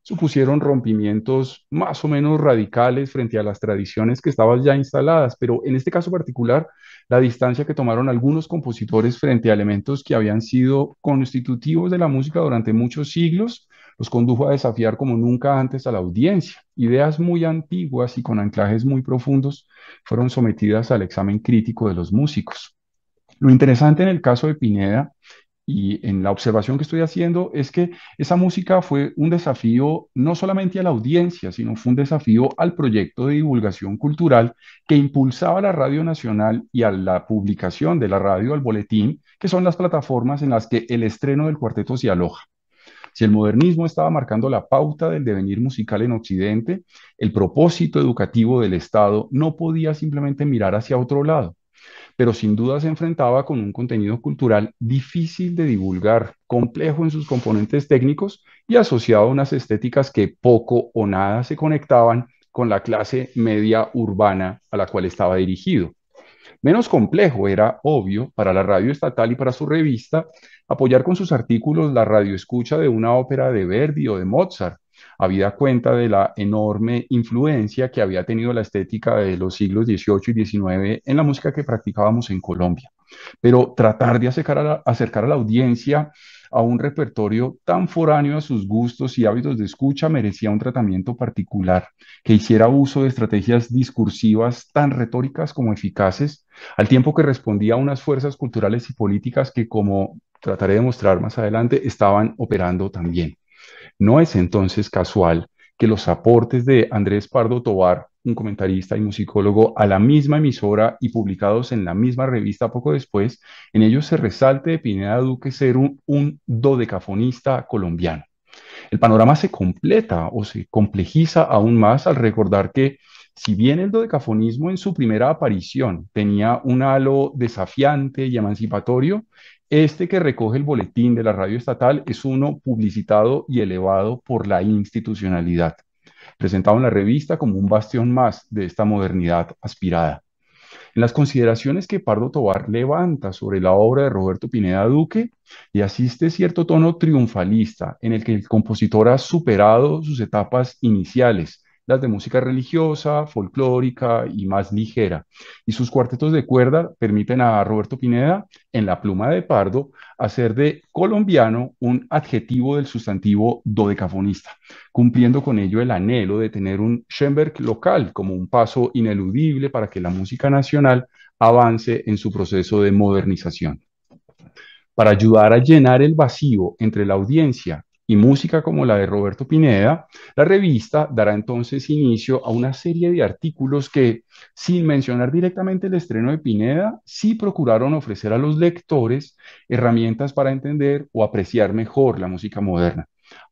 supusieron rompimientos más o menos radicales frente a las tradiciones que estaban ya instaladas, pero en este caso particular, la distancia que tomaron algunos compositores frente a elementos que habían sido constitutivos de la música durante muchos siglos, los condujo a desafiar como nunca antes a la audiencia. Ideas muy antiguas y con anclajes muy profundos fueron sometidas al examen crítico de los músicos. Lo interesante en el caso de Pineda y en la observación que estoy haciendo es que esa música fue un desafío no solamente a la audiencia, sino fue un desafío al proyecto de divulgación cultural que impulsaba la Radio Nacional y a la publicación de la radio al boletín, que son las plataformas en las que el estreno del cuarteto se aloja. Si el modernismo estaba marcando la pauta del devenir musical en Occidente, el propósito educativo del Estado no podía simplemente mirar hacia otro lado pero sin duda se enfrentaba con un contenido cultural difícil de divulgar, complejo en sus componentes técnicos y asociado a unas estéticas que poco o nada se conectaban con la clase media urbana a la cual estaba dirigido. Menos complejo era, obvio, para la radio estatal y para su revista apoyar con sus artículos la radioescucha de una ópera de Verdi o de Mozart, habida cuenta de la enorme influencia que había tenido la estética de los siglos XVIII y XIX en la música que practicábamos en Colombia. Pero tratar de acercar a la, acercar a la audiencia a un repertorio tan foráneo a sus gustos y hábitos de escucha merecía un tratamiento particular que hiciera uso de estrategias discursivas tan retóricas como eficaces, al tiempo que respondía a unas fuerzas culturales y políticas que, como trataré de mostrar más adelante, estaban operando también. No es entonces casual que los aportes de Andrés Pardo Tobar, un comentarista y musicólogo, a la misma emisora y publicados en la misma revista poco después, en ellos se resalte de Pineda Duque ser un, un dodecafonista colombiano. El panorama se completa o se complejiza aún más al recordar que si bien el dodecafonismo en su primera aparición tenía un halo desafiante y emancipatorio, este que recoge el boletín de la radio estatal es uno publicitado y elevado por la institucionalidad, presentado en la revista como un bastión más de esta modernidad aspirada. En las consideraciones que Pardo Tobar levanta sobre la obra de Roberto Pineda Duque, y asiste cierto tono triunfalista en el que el compositor ha superado sus etapas iniciales, las de música religiosa, folclórica y más ligera. Y sus cuartetos de cuerda permiten a Roberto Pineda, en La Pluma de Pardo, hacer de colombiano un adjetivo del sustantivo dodecafonista, cumpliendo con ello el anhelo de tener un Schoenberg local como un paso ineludible para que la música nacional avance en su proceso de modernización. Para ayudar a llenar el vacío entre la audiencia y música como la de Roberto Pineda, la revista dará entonces inicio a una serie de artículos que, sin mencionar directamente el estreno de Pineda, sí procuraron ofrecer a los lectores herramientas para entender o apreciar mejor la música moderna.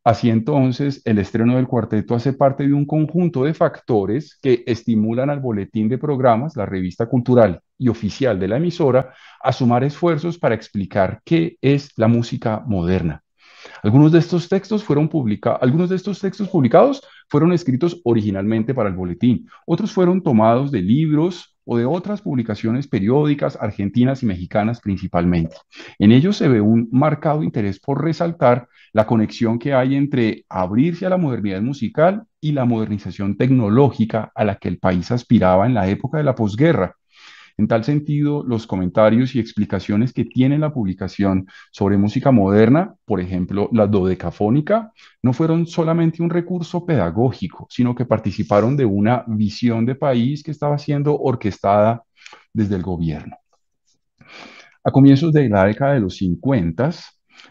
Así entonces, el estreno del cuarteto hace parte de un conjunto de factores que estimulan al boletín de programas, la revista cultural y oficial de la emisora, a sumar esfuerzos para explicar qué es la música moderna. Algunos de estos textos fueron publicados, algunos de estos textos publicados fueron escritos originalmente para el boletín, otros fueron tomados de libros o de otras publicaciones periódicas argentinas y mexicanas principalmente. En ellos se ve un marcado interés por resaltar la conexión que hay entre abrirse a la modernidad musical y la modernización tecnológica a la que el país aspiraba en la época de la posguerra en tal sentido, los comentarios y explicaciones que tiene la publicación sobre música moderna, por ejemplo, la dodecafónica, no fueron solamente un recurso pedagógico, sino que participaron de una visión de país que estaba siendo orquestada desde el gobierno. A comienzos de la década de los 50,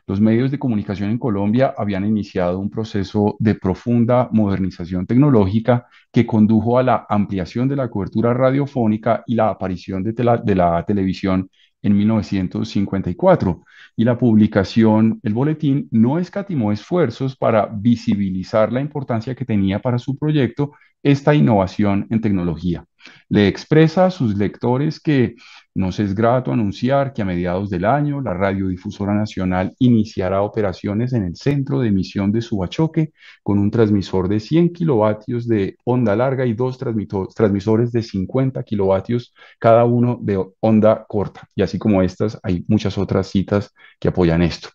los medios de comunicación en Colombia habían iniciado un proceso de profunda modernización tecnológica que condujo a la ampliación de la cobertura radiofónica y la aparición de, la televisión en 1954 y la publicación, el boletín, no escatimó esfuerzos para visibilizar la importancia que tenía para su proyecto esta innovación en tecnología. Le expresa a sus lectores que nos es grato anunciar que a mediados del año la Radiodifusora Nacional iniciará operaciones en el centro de emisión de Subachoque con un transmisor de 100 kilovatios de onda larga y dos transmisores de 50 kilovatios cada uno de onda corta. Y así como estas, hay muchas otras citas que apoyan esto.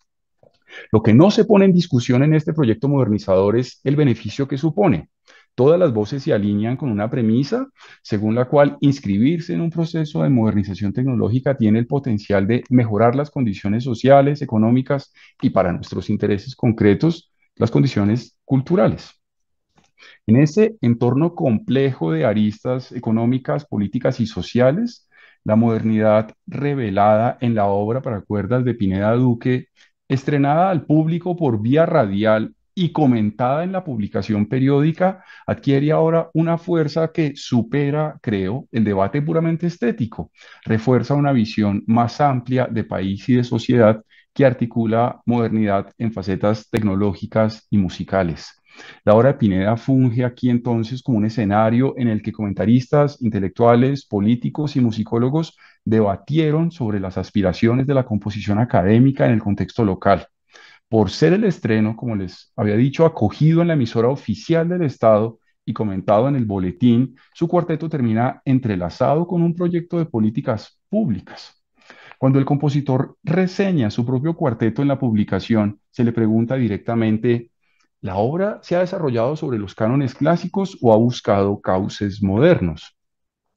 Lo que no se pone en discusión en este proyecto modernizador es el beneficio que supone. Todas las voces se alinean con una premisa según la cual inscribirse en un proceso de modernización tecnológica tiene el potencial de mejorar las condiciones sociales, económicas y para nuestros intereses concretos, las condiciones culturales. En ese entorno complejo de aristas económicas, políticas y sociales, la modernidad revelada en la obra para cuerdas de Pineda Duque, estrenada al público por vía radial y comentada en la publicación periódica, adquiere ahora una fuerza que supera, creo, el debate puramente estético, refuerza una visión más amplia de país y de sociedad que articula modernidad en facetas tecnológicas y musicales. La obra de Pineda funge aquí entonces como un escenario en el que comentaristas, intelectuales, políticos y musicólogos debatieron sobre las aspiraciones de la composición académica en el contexto local por ser el estreno, como les había dicho, acogido en la emisora oficial del Estado y comentado en el boletín, su cuarteto termina entrelazado con un proyecto de políticas públicas. Cuando el compositor reseña su propio cuarteto en la publicación, se le pregunta directamente, ¿la obra se ha desarrollado sobre los cánones clásicos o ha buscado cauces modernos?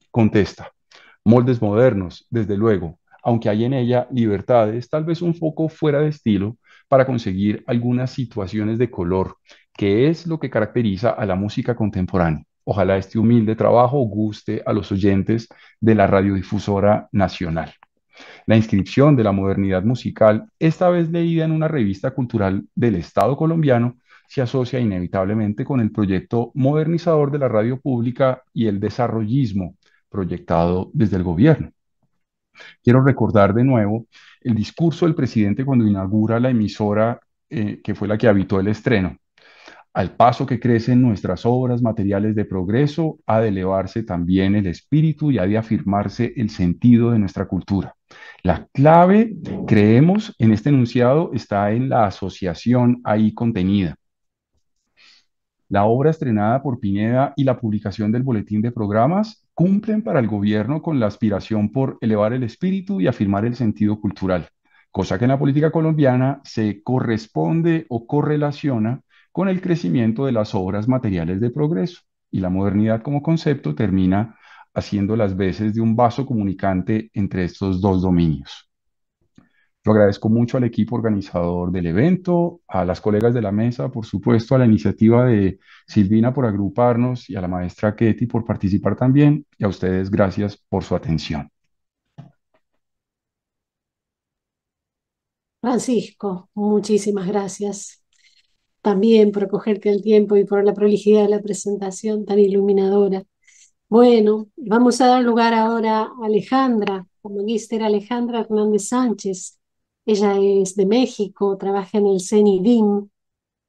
Contesta, moldes modernos, desde luego, aunque hay en ella libertades, tal vez un poco fuera de estilo, para conseguir algunas situaciones de color, que es lo que caracteriza a la música contemporánea. Ojalá este humilde trabajo guste a los oyentes de la radiodifusora nacional. La inscripción de la modernidad musical, esta vez leída en una revista cultural del Estado colombiano, se asocia inevitablemente con el proyecto modernizador de la radio pública y el desarrollismo proyectado desde el gobierno. Quiero recordar de nuevo el discurso del presidente cuando inaugura la emisora eh, que fue la que habitó el estreno. Al paso que crecen nuestras obras materiales de progreso, ha de elevarse también el espíritu y ha de afirmarse el sentido de nuestra cultura. La clave, creemos, en este enunciado está en la asociación ahí contenida. La obra estrenada por Pineda y la publicación del boletín de programas cumplen para el gobierno con la aspiración por elevar el espíritu y afirmar el sentido cultural, cosa que en la política colombiana se corresponde o correlaciona con el crecimiento de las obras materiales de progreso. Y la modernidad como concepto termina haciendo las veces de un vaso comunicante entre estos dos dominios. Yo agradezco mucho al equipo organizador del evento, a las colegas de la mesa, por supuesto, a la iniciativa de Silvina por agruparnos y a la maestra Ketty por participar también y a ustedes gracias por su atención. Francisco, muchísimas gracias también por cogerte el tiempo y por la prolijidad de la presentación tan iluminadora. Bueno, vamos a dar lugar ahora a Alejandra, como magister Alejandra Hernández Sánchez, ella es de México, trabaja en el CENIDIM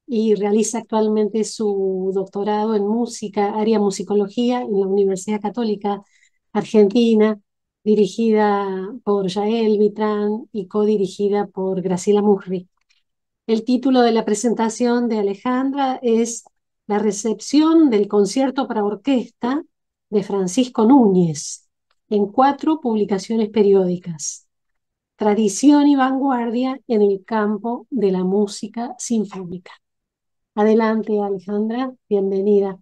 y realiza actualmente su doctorado en música, área musicología, en la Universidad Católica Argentina, dirigida por Yael Vitrán y codirigida por Graciela Murri. El título de la presentación de Alejandra es La recepción del concierto para orquesta de Francisco Núñez en cuatro publicaciones periódicas tradición y vanguardia en el campo de la música sinfónica. Adelante, Alejandra, bienvenida.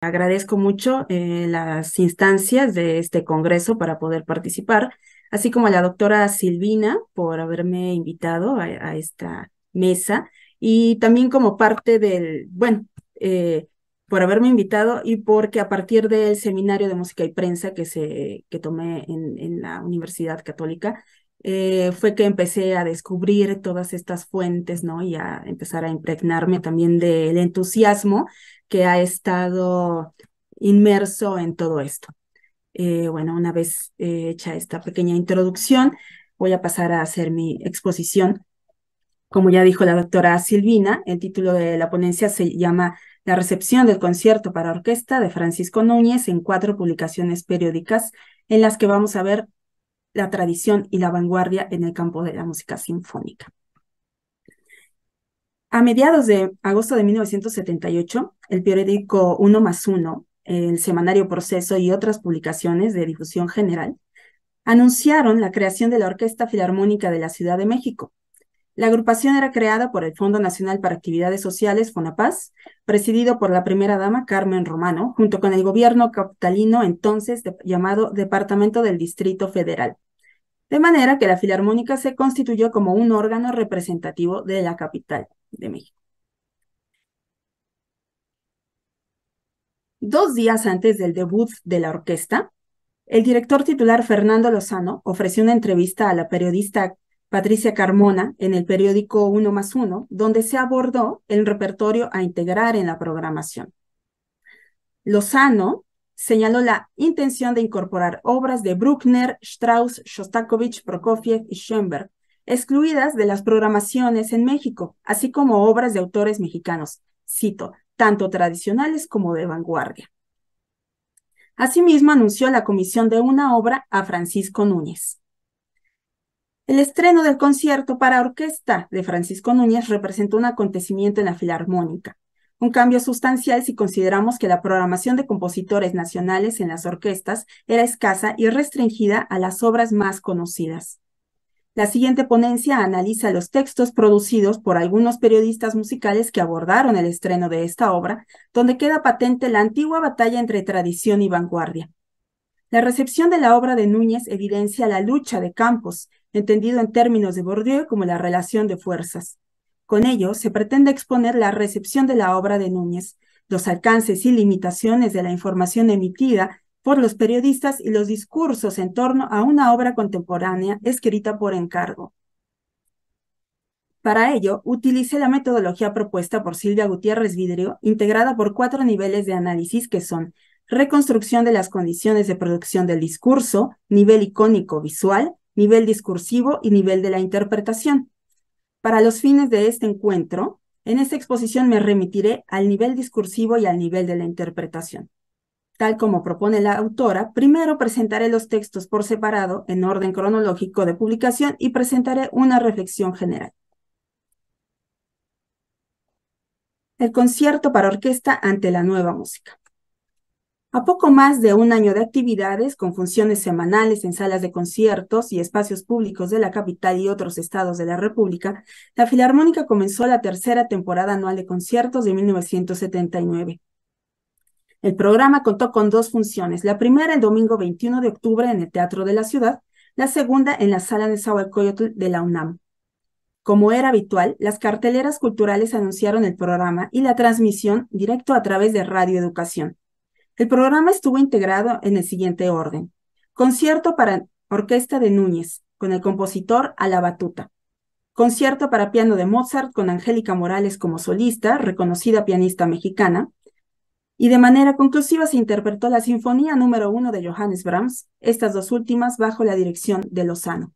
Agradezco mucho eh, las instancias de este congreso para poder participar, así como a la doctora Silvina por haberme invitado a, esta mesa y también como parte del, bueno, eh, por haberme invitado y porque a partir del seminario de música y prensa que, se, que tomé en la Universidad Católica, eh, fue que empecé a descubrir todas estas fuentes, ¿no? Y a empezar a impregnarme también del entusiasmo que ha estado inmerso en todo esto. Eh, bueno, una vez eh, hecha esta pequeña introducción, voy a pasar a hacer mi exposición. Como ya dijo la doctora Silvina, el título de la ponencia se llama La recepción del concierto para orquesta de Francisco Núñez en cuatro publicaciones periódicas en las que vamos a ver la tradición y la vanguardia en el campo de la música sinfónica. A mediados de agosto de 1978, el periódico Uno más Uno, el semanario Proceso y otras publicaciones de difusión general anunciaron la creación de la Orquesta Filarmónica de la Ciudad de México, la agrupación era creada por el Fondo Nacional para Actividades Sociales, FONAPAS, presidido por la primera dama Carmen Romano, junto con el gobierno capitalino entonces llamado Departamento del Distrito Federal. De manera que la Filarmónica se constituyó como un órgano representativo de la capital de México. Dos días antes del debut de la orquesta, el director titular Fernando Lozano ofreció una entrevista a la periodista Patricia Carmona en el periódico Uno más Uno, donde se abordó el repertorio a integrar en la programación. Lozano señaló la intención de incorporar obras de Bruckner, Strauss, Shostakovich, Prokofiev y Schoenberg, excluidas de las programaciones en México, así como obras de autores mexicanos, cito, tanto tradicionales como de vanguardia. Asimismo, anunció la comisión de una obra a Francisco Núñez. El estreno del concierto para orquesta de Francisco Núñez representó un acontecimiento en la Filarmónica, un cambio sustancial si consideramos que la programación de compositores nacionales en las orquestas era escasa y restringida a las obras más conocidas. La siguiente ponencia analiza los textos producidos por algunos periodistas musicales que abordaron el estreno de esta obra, donde queda patente la antigua batalla entre tradición y vanguardia. La recepción de la obra de Núñez evidencia la lucha de campos entendido en términos de Bourdieu como la relación de fuerzas. Con ello, se pretende exponer la recepción de la obra de Núñez, los alcances y limitaciones de la información emitida por los periodistas y los discursos en torno a una obra contemporánea escrita por encargo. Para ello, utilicé la metodología propuesta por Silvia Gutiérrez Vidrio, integrada por cuatro niveles de análisis que son reconstrucción de las condiciones de producción del discurso, nivel icónico visual, nivel discursivo y nivel de la interpretación. Para los fines de este encuentro, en esta exposición me remitiré al nivel discursivo y al nivel de la interpretación. Tal como propone la autora, primero presentaré los textos por separado en orden cronológico de publicación y presentaré una reflexión general. El concierto para orquesta ante la nueva música. A poco más de un año de actividades, con funciones semanales en salas de conciertos y espacios públicos de la capital y otros estados de la República, la Filarmónica comenzó la tercera temporada anual de conciertos de 1979. El programa contó con dos funciones, la primera el domingo 21 de octubre en el Teatro de la Ciudad, la segunda en la sala de Sahuacoyotl de la UNAM. Como era habitual, las carteleras culturales anunciaron el programa y la transmisión directo a través de Radio Educación. El programa estuvo integrado en el siguiente orden. Concierto para orquesta de Núñez, con el compositor a la batuta. Concierto para piano de Mozart con Angélica Morales como solista, reconocida pianista mexicana. Y de manera conclusiva se interpretó la Sinfonía número uno de Johannes Brahms, estas dos últimas bajo la dirección de Lozano.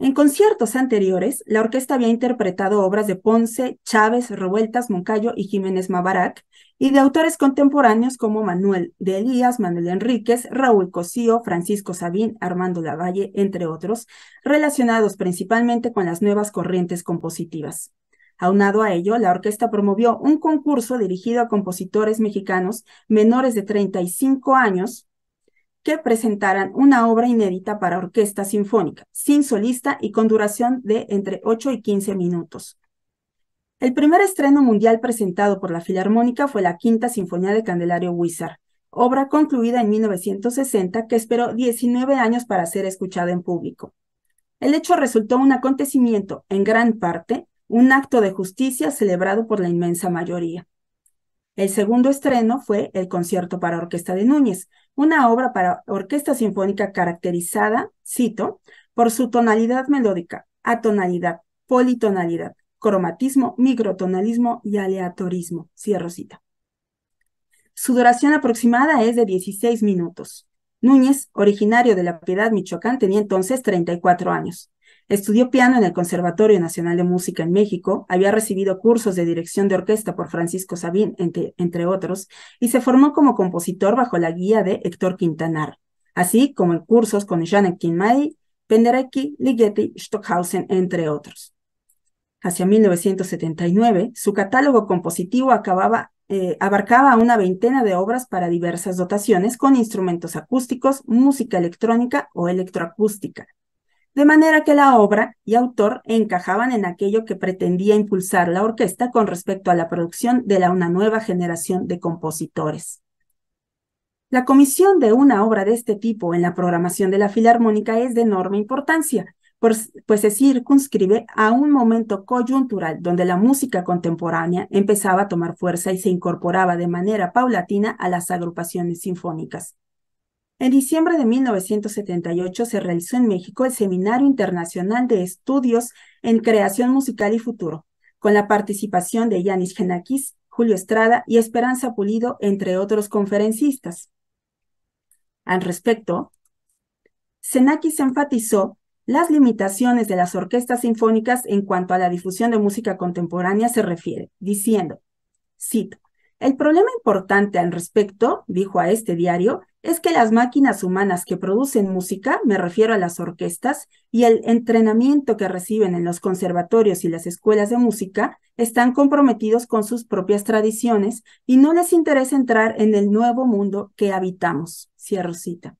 En conciertos anteriores, la orquesta había interpretado obras de Ponce, Chávez, Revueltas, Moncayo y Jiménez Mabarak, y de autores contemporáneos como Manuel de Elías, Manuel Enríquez, Raúl Cosío, Francisco Sabín, Armando Lavalle, entre otros, relacionados principalmente con las nuevas corrientes compositivas. Aunado a ello, la orquesta promovió un concurso dirigido a compositores mexicanos menores de 35 años que presentaran una obra inédita para orquesta sinfónica, sin solista y con duración de entre 8 y 15 minutos. El primer estreno mundial presentado por la Filarmónica fue la Quinta Sinfonía de Candelario Wizard, obra concluida en 1960 que esperó 19 años para ser escuchada en público. El hecho resultó un acontecimiento, en gran parte, un acto de justicia celebrado por la inmensa mayoría. El segundo estreno fue El Concierto para Orquesta de Núñez, una obra para orquesta sinfónica caracterizada, cito, por su tonalidad melódica, atonalidad, politonalidad, cromatismo, microtonalismo y aleatorismo. Cierro cita. Su duración aproximada es de 16 minutos. Núñez, originario de La Piedad, Michoacán, tenía entonces 34 años. Estudió piano en el Conservatorio Nacional de Música en México, había recibido cursos de dirección de orquesta por Francisco Sabín, entre, otros, y se formó como compositor bajo la guía de Héctor Quintanar, así como en cursos con Janet Kinmay, Penderecki, Ligeti, Stockhausen, entre otros hacia 1979, su catálogo compositivo eh, abarcaba una veintena de obras para diversas dotaciones con instrumentos acústicos, música electrónica o electroacústica. De manera que la obra y autor encajaban en aquello que pretendía impulsar la orquesta con respecto a la producción de la, una nueva generación de compositores. La comisión de una obra de este tipo en la programación de la Filarmónica es de enorme importancia, pues se circunscribe a un momento coyuntural donde la música contemporánea empezaba a tomar fuerza y se incorporaba de manera paulatina a las agrupaciones sinfónicas. En diciembre de 1978 se realizó en México el Seminario Internacional de Estudios en Creación Musical y Futuro, con la participación de Yanis Genakis, Julio Estrada y Esperanza Pulido, entre otros conferencistas. Al respecto, Senakis enfatizó las limitaciones de las orquestas sinfónicas en cuanto a la difusión de música contemporánea se refiere, diciendo, cito, el problema importante al respecto, dijo a este diario, es que las máquinas humanas que producen música, me refiero a las orquestas, y el entrenamiento que reciben en los conservatorios y las escuelas de música, están comprometidos con sus propias tradiciones y no les interesa entrar en el nuevo mundo que habitamos. Cierro cita.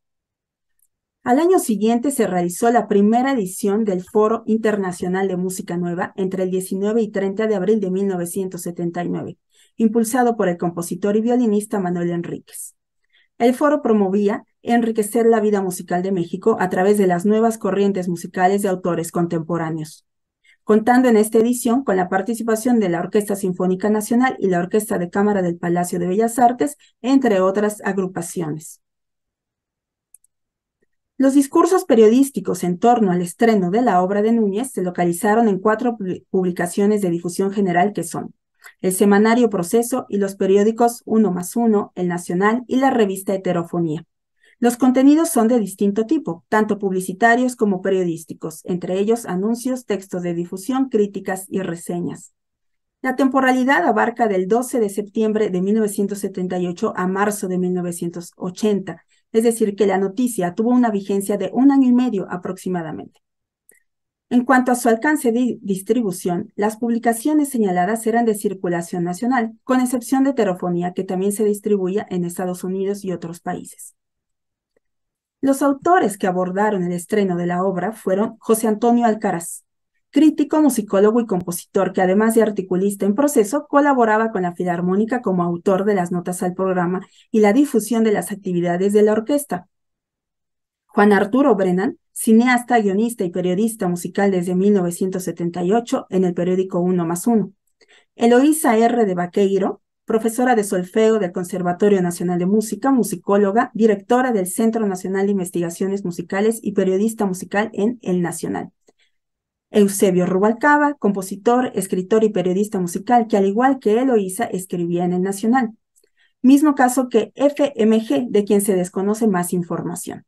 Al año siguiente se realizó la primera edición del Foro Internacional de Música Nueva entre el 19 y 30 de abril de 1979, impulsado por el compositor y violinista Manuel Enríquez. El foro promovía enriquecer la vida musical de México a través de las nuevas corrientes musicales de autores contemporáneos, contando en esta edición con la participación de la Orquesta Sinfónica Nacional y la Orquesta de Cámara del Palacio de Bellas Artes, entre otras agrupaciones. Los discursos periodísticos en torno al estreno de la obra de Núñez se localizaron en cuatro publicaciones de difusión general que son el semanario Proceso y los periódicos Uno más Uno, El Nacional y la revista Heterofonía. Los contenidos son de distinto tipo, tanto publicitarios como periodísticos, entre ellos anuncios, textos de difusión, críticas y reseñas. La temporalidad abarca del 12 de septiembre de 1978 a marzo de 1980 es decir, que la noticia tuvo una vigencia de un año y medio aproximadamente. En cuanto a su alcance de distribución, las publicaciones señaladas eran de circulación nacional, con excepción de Terofonía, que también se distribuía en Estados Unidos y otros países. Los autores que abordaron el estreno de la obra fueron José Antonio Alcaraz, crítico, musicólogo y compositor que además de articulista en proceso, colaboraba con la Filarmónica como autor de las notas al programa y la difusión de las actividades de la orquesta. Juan Arturo Brennan, cineasta, guionista y periodista musical desde 1978 en el periódico Uno más Uno. Eloísa R. de Vaqueiro, profesora de solfeo del Conservatorio Nacional de Música, musicóloga, directora del Centro Nacional de Investigaciones Musicales y periodista musical en El Nacional. Eusebio Rubalcaba, compositor, escritor y periodista musical que al igual que Eloísa escribía en el Nacional. Mismo caso que FMG, de quien se desconoce más información.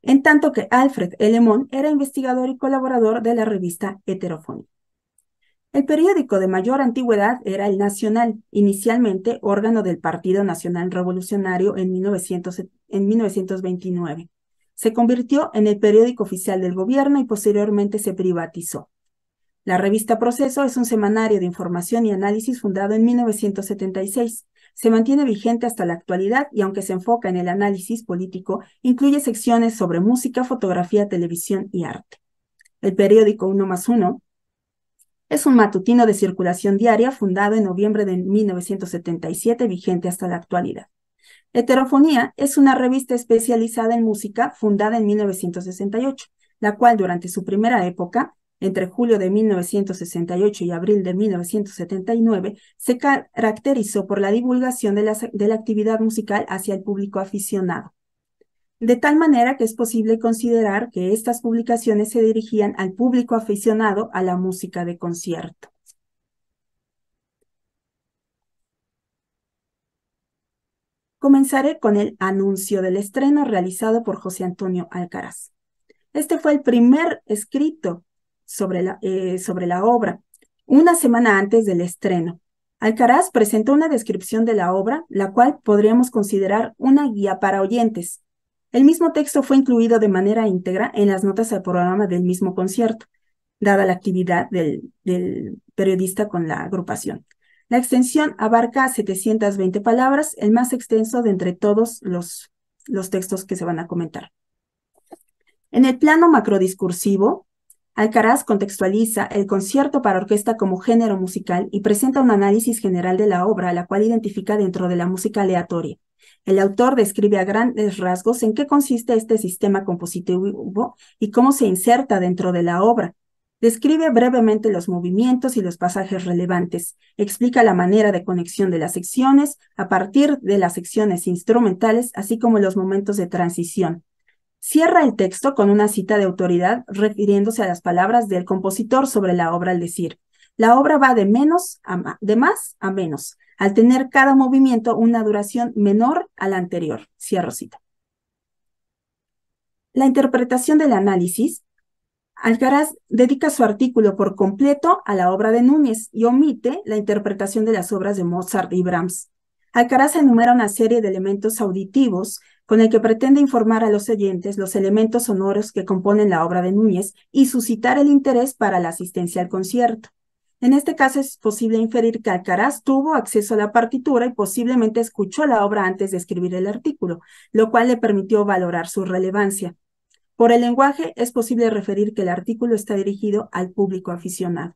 En tanto que Alfred Elemón era investigador y colaborador de la revista Heterofónica. El periódico de mayor antigüedad era El Nacional, inicialmente órgano del Partido Nacional Revolucionario en, en 1929 se convirtió en el periódico oficial del gobierno y posteriormente se privatizó. La revista Proceso es un semanario de información y análisis fundado en 1976. Se mantiene vigente hasta la actualidad y aunque se enfoca en el análisis político, incluye secciones sobre música, fotografía, televisión y arte. El periódico Uno más Uno es un matutino de circulación diaria fundado en noviembre de 1977, vigente hasta la actualidad. Heterofonía es una revista especializada en música fundada en 1968, la cual durante su primera época, entre julio de 1968 y abril de 1979, se caracterizó por la divulgación de la, actividad musical hacia el público aficionado. De tal manera que es posible considerar que estas publicaciones se dirigían al público aficionado a la música de concierto. Comenzaré con el anuncio del estreno realizado por José Antonio Alcaraz. Este fue el primer escrito sobre la, eh, sobre la obra, una semana antes del estreno. Alcaraz presentó una descripción de la obra, la cual podríamos considerar una guía para oyentes. El mismo texto fue incluido de manera íntegra en las notas al programa del mismo concierto, dada la actividad del periodista con la agrupación. La extensión abarca 720 palabras, el más extenso de entre todos los, textos que se van a comentar. En el plano macrodiscursivo, Alcaraz contextualiza el concierto para orquesta como género musical y presenta un análisis general de la obra, la cual identifica dentro de la música aleatoria. El autor describe a grandes rasgos en qué consiste este sistema compositivo y cómo se inserta dentro de la obra, Describe brevemente los movimientos y los pasajes relevantes. Explica la manera de conexión de las secciones a partir de las secciones instrumentales, así como los momentos de transición. Cierra el texto con una cita de autoridad refiriéndose a las palabras del compositor sobre la obra al decir, la obra va de menos de más a menos, al tener cada movimiento una duración menor a la anterior. Cierro cita. La interpretación del análisis Alcaraz dedica su artículo por completo a la obra de Núñez y omite la interpretación de las obras de Mozart y Brahms. Alcaraz enumera una serie de elementos auditivos con el que pretende informar a los oyentes los elementos sonoros que componen la obra de Núñez y suscitar el interés para la asistencia al concierto. En este caso es posible inferir que Alcaraz tuvo acceso a la partitura y posiblemente escuchó la obra antes de escribir el artículo, lo cual le permitió valorar su relevancia. Por el lenguaje es posible referir que el artículo está dirigido al público aficionado.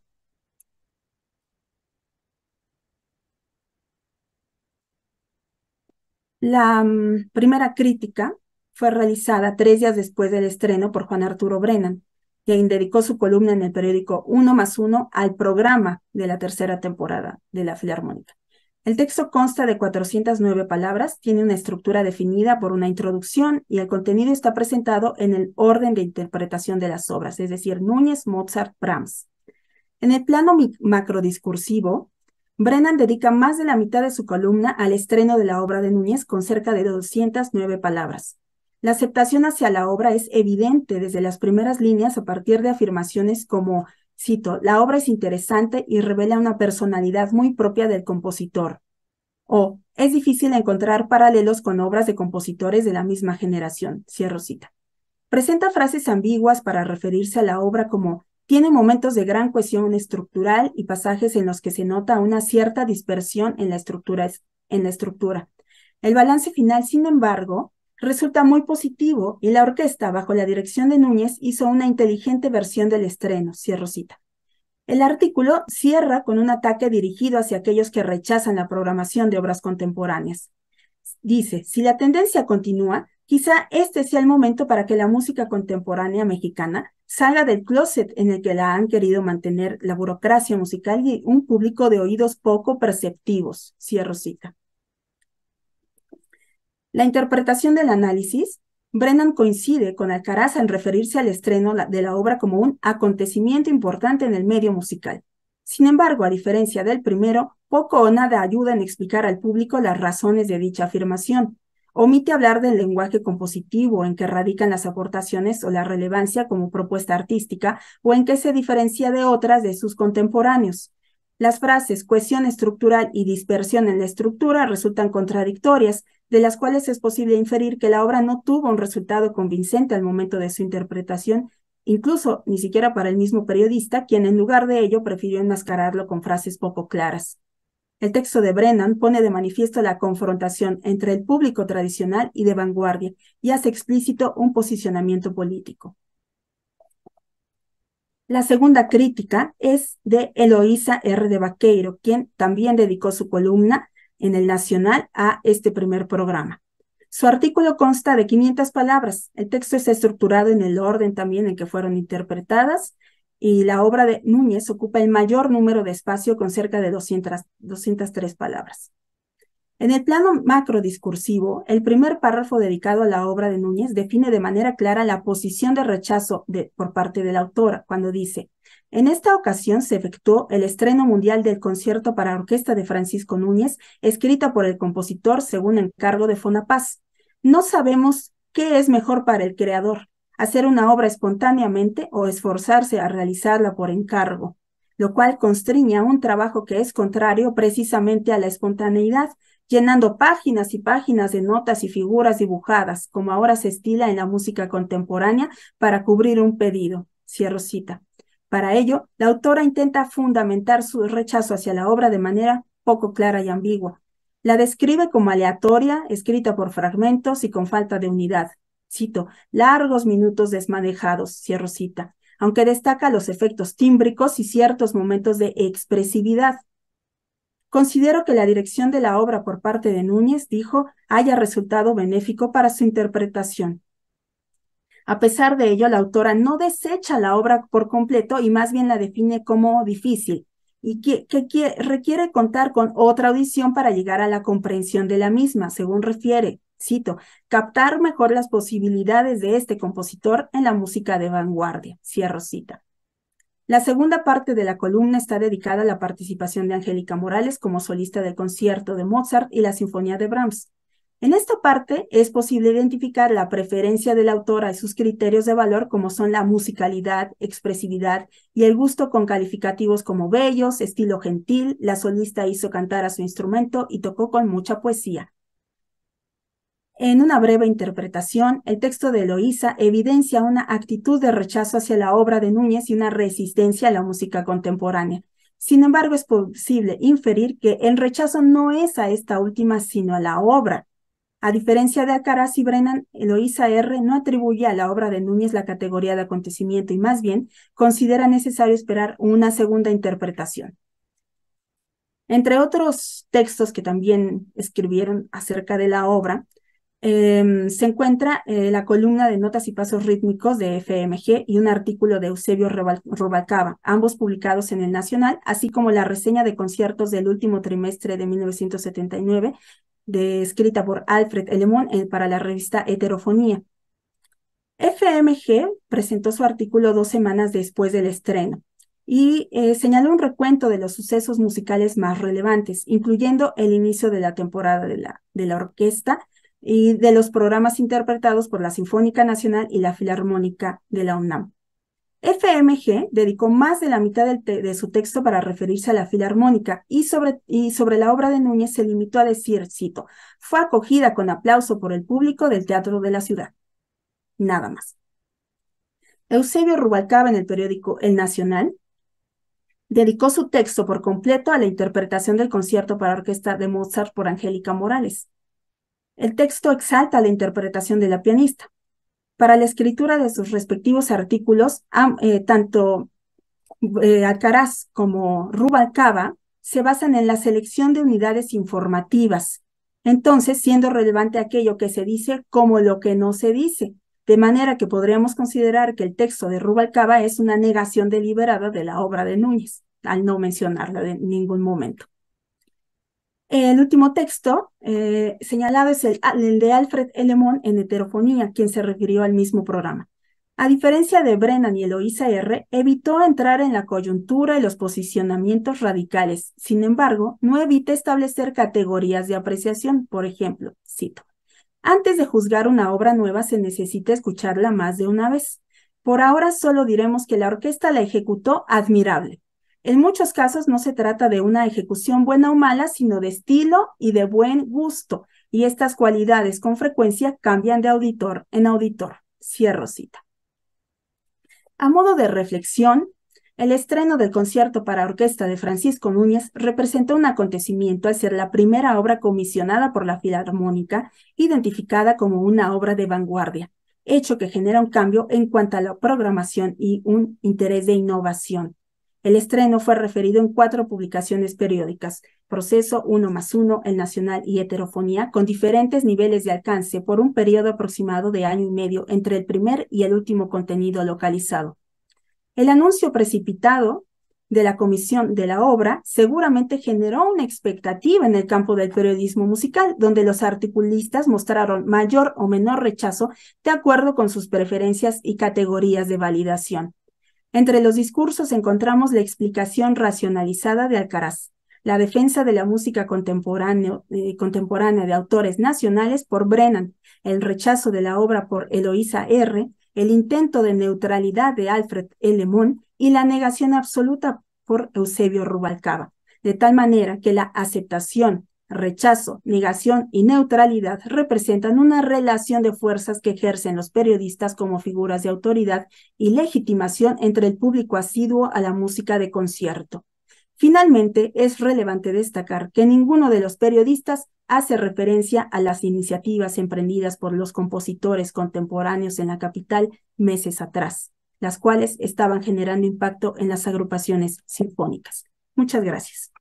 La mm, primera crítica fue realizada tres días después del estreno por Juan Arturo Brennan, quien dedicó su columna en el periódico Uno más Uno al programa de la tercera temporada de la Filarmónica. El texto consta de 409 palabras, tiene una estructura definida por una introducción y el contenido está presentado en el orden de interpretación de las obras, es decir, Núñez, Mozart, Brahms. En el plano macrodiscursivo, Brennan dedica más de la mitad de su columna al estreno de la obra de Núñez con cerca de 209 palabras. La aceptación hacia la obra es evidente desde las primeras líneas a partir de afirmaciones como Cito, la obra es interesante y revela una personalidad muy propia del compositor. O es difícil encontrar paralelos con obras de compositores de la misma generación. Cierro cita. Presenta frases ambiguas para referirse a la obra como tiene momentos de gran cohesión estructural y pasajes en los que se nota una cierta dispersión en la estructura. En la estructura. El balance final, sin embargo, resulta muy positivo y la orquesta, bajo la dirección de Núñez, hizo una inteligente versión del estreno, cierro cita. El artículo cierra con un ataque dirigido hacia aquellos que rechazan la programación de obras contemporáneas. Dice, si la tendencia continúa, quizá este sea el momento para que la música contemporánea mexicana salga del closet en el que la han querido mantener la burocracia musical y un público de oídos poco perceptivos, cierro cita la interpretación del análisis, Brennan coincide con Alcaraz en referirse al estreno de la obra como un acontecimiento importante en el medio musical. Sin embargo, a diferencia del primero, poco o nada ayuda en explicar al público las razones de dicha afirmación. Omite hablar del lenguaje compositivo en que radican las aportaciones o la relevancia como propuesta artística o en que se diferencia de otras de sus contemporáneos. Las frases cuestión estructural y dispersión en la estructura resultan contradictorias, de las cuales es posible inferir que la obra no tuvo un resultado convincente al momento de su interpretación, incluso ni siquiera para el mismo periodista, quien en lugar de ello prefirió enmascararlo con frases poco claras. El texto de Brennan pone de manifiesto la confrontación entre el público tradicional y de vanguardia y hace explícito un posicionamiento político. La segunda crítica es de Eloísa R. de Vaqueiro, quien también dedicó su columna en el Nacional a este primer programa. Su artículo consta de 500 palabras. El texto está estructurado en el orden también en que fueron interpretadas y la obra de Núñez ocupa el mayor número de espacio con cerca de 200, 203 palabras. En el plano macrodiscursivo, el primer párrafo dedicado a la obra de Núñez define de manera clara la posición de rechazo de, por parte de la autora cuando dice, en esta ocasión se efectuó el estreno mundial del concierto para orquesta de Francisco Núñez, escrita por el compositor según encargo de Fonapaz. No sabemos qué es mejor para el creador, hacer una obra espontáneamente o esforzarse a realizarla por encargo, lo cual constriña un trabajo que es contrario precisamente a la espontaneidad, llenando páginas y páginas de notas y figuras dibujadas, como ahora se estila en la música contemporánea, para cubrir un pedido. Cierro cita. Para ello, la autora intenta fundamentar su rechazo hacia la obra de manera poco clara y ambigua. La describe como aleatoria, escrita por fragmentos y con falta de unidad. Cito, largos minutos desmanejados, cierro cita, aunque destaca los efectos tímbricos y ciertos momentos de expresividad. Considero que la dirección de la obra por parte de Núñez, dijo, haya resultado benéfico para su interpretación. A pesar de ello, la autora no desecha la obra por completo y más bien la define como difícil y que, requiere contar con otra audición para llegar a la comprensión de la misma, según refiere, cito, captar mejor las posibilidades de este compositor en la música de vanguardia, cierro cita. La segunda parte de la columna está dedicada a la participación de Angélica Morales como solista del concierto de Mozart y la Sinfonía de Brahms. En esta parte es posible identificar la preferencia del autor y sus criterios de valor como son la musicalidad, expresividad y el gusto con calificativos como bellos, estilo gentil, la solista hizo cantar a su instrumento y tocó con mucha poesía. En una breve interpretación, el texto de Eloísa evidencia una actitud de rechazo hacia la obra de Núñez y una resistencia a la música contemporánea. Sin embargo, es posible inferir que el rechazo no es a esta última, sino a la obra, a diferencia de Acaraz y Brennan, Eloisa R. no atribuye a la obra de Núñez la categoría de acontecimiento y más bien considera necesario esperar una segunda interpretación. Entre otros textos que también escribieron acerca de la obra, em, se encuentra eh, la columna de notas y pasos rítmicos de FMG y un artículo de Eusebio Rubalcaba, ambos publicados en el Nacional, así como la reseña de conciertos del último trimestre de 1979 de, escrita por Alfred Elemón eh, para la revista Heterofonía. FMG presentó su artículo dos semanas después del estreno y eh, señaló un recuento de los sucesos musicales más relevantes, incluyendo el inicio de la temporada de la, de la orquesta y de los programas interpretados por la Sinfónica Nacional y la Filarmónica de la UNAM. FMG dedicó más de la mitad de su texto para referirse a la filarmónica y sobre, y sobre la obra de Núñez se limitó a decir, cito, fue acogida con aplauso por el público del teatro de la ciudad. Nada más. Eusebio Rubalcaba en el periódico El Nacional dedicó su texto por completo a la interpretación del concierto para orquesta de Mozart por Angélica Morales. El texto exalta la interpretación de la pianista, para la escritura de sus respectivos artículos, eh, tanto eh, Alcaraz como Rubalcaba se basan en la selección de unidades informativas, entonces siendo relevante aquello que se dice como lo que no se dice, de manera que podríamos considerar que el texto de Rubalcaba es una negación deliberada de la obra de Núñez, al no mencionarla en ningún momento. El último texto eh, señalado es el, de Alfred Elemon en heterofonía, quien se refirió al mismo programa. A diferencia de Brennan y Eloisa R., evitó entrar en la coyuntura y los posicionamientos radicales. Sin embargo, no evita establecer categorías de apreciación. Por ejemplo, cito, antes de juzgar una obra nueva se necesita escucharla más de una vez. Por ahora solo diremos que la orquesta la ejecutó admirable. En muchos casos no se trata de una ejecución buena o mala, sino de estilo y de buen gusto, y estas cualidades con frecuencia cambian de auditor en auditor. Cierro cita. A modo de reflexión, el estreno del concierto para orquesta de Francisco Núñez representó un acontecimiento al ser la primera obra comisionada por la Filarmónica, identificada como una obra de vanguardia, hecho que genera un cambio en cuanto a la programación y un interés de innovación. El estreno fue referido en cuatro publicaciones periódicas, Proceso Uno más Uno, El Nacional y Heterofonía, con diferentes niveles de alcance por un periodo aproximado de año y medio entre el primer y el último contenido localizado. El anuncio precipitado de la comisión de la obra seguramente generó una expectativa en el campo del periodismo musical, donde los articulistas mostraron mayor o menor rechazo de acuerdo con sus preferencias y categorías de validación. Entre los discursos encontramos la explicación racionalizada de Alcaraz, la defensa de la música eh, contemporánea, de autores nacionales por Brennan, el rechazo de la obra por Eloísa R., el intento de neutralidad de Alfred L. y la negación absoluta por Eusebio Rubalcaba, de tal manera que la aceptación rechazo, negación y neutralidad representan una relación de fuerzas que ejercen los periodistas como figuras de autoridad y legitimación entre el público asiduo a la música de concierto. Finalmente, es relevante destacar que ninguno de los periodistas hace referencia a las iniciativas emprendidas por los compositores contemporáneos en la capital meses atrás, las cuales estaban generando impacto en las agrupaciones sinfónicas. Muchas gracias.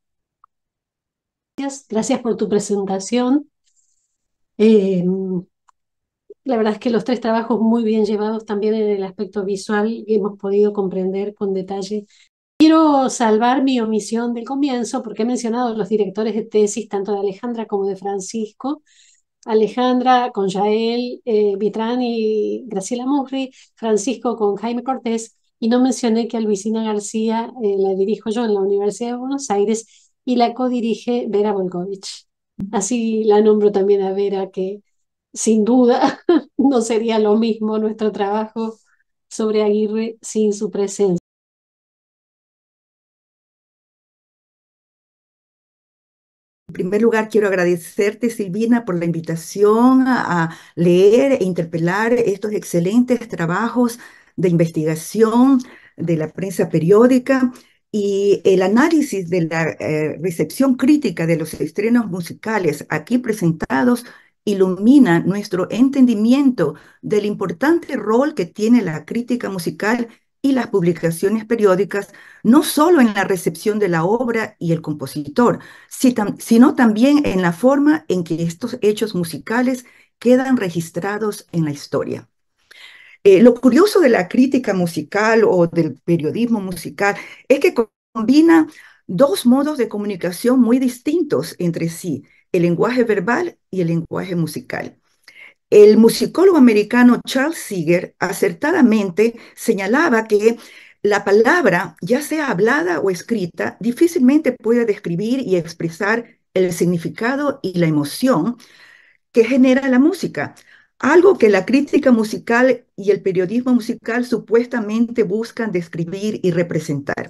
Gracias, gracias por tu presentación. Em, la verdad es que los tres trabajos muy bien llevados también en el aspecto visual hemos podido comprender con detalle. Quiero salvar mi omisión del comienzo porque he mencionado los directores de tesis tanto de Alejandra como de Francisco. Alejandra con Jael, eh, Vitrán y Graciela Murri, Francisco con Jaime Cortés y no mencioné que a Luisina García eh, la dirijo yo en la Universidad de Buenos Aires y la codirige Vera Volkovich. Así la nombro también a Vera, que sin duda no sería lo mismo nuestro trabajo sobre Aguirre sin su presencia. En primer lugar, quiero agradecerte, Silvina, por la invitación a leer e interpelar estos excelentes trabajos de investigación de la prensa periódica y el análisis de la eh, recepción crítica de los estrenos musicales aquí presentados ilumina nuestro entendimiento del importante rol que tiene la crítica musical y las publicaciones periódicas, no solo en la recepción de la obra y el compositor, sino también en la forma en que estos hechos musicales quedan registrados en la historia. Eh, lo curioso de la crítica musical o del periodismo musical es que combina dos modos de comunicación muy distintos entre sí, el lenguaje verbal y el lenguaje musical. El musicólogo americano Charles Seeger acertadamente señalaba que la palabra, ya sea hablada o escrita, difícilmente puede describir y expresar el significado y la emoción que genera la música, algo que la crítica musical y el periodismo musical supuestamente buscan describir y representar.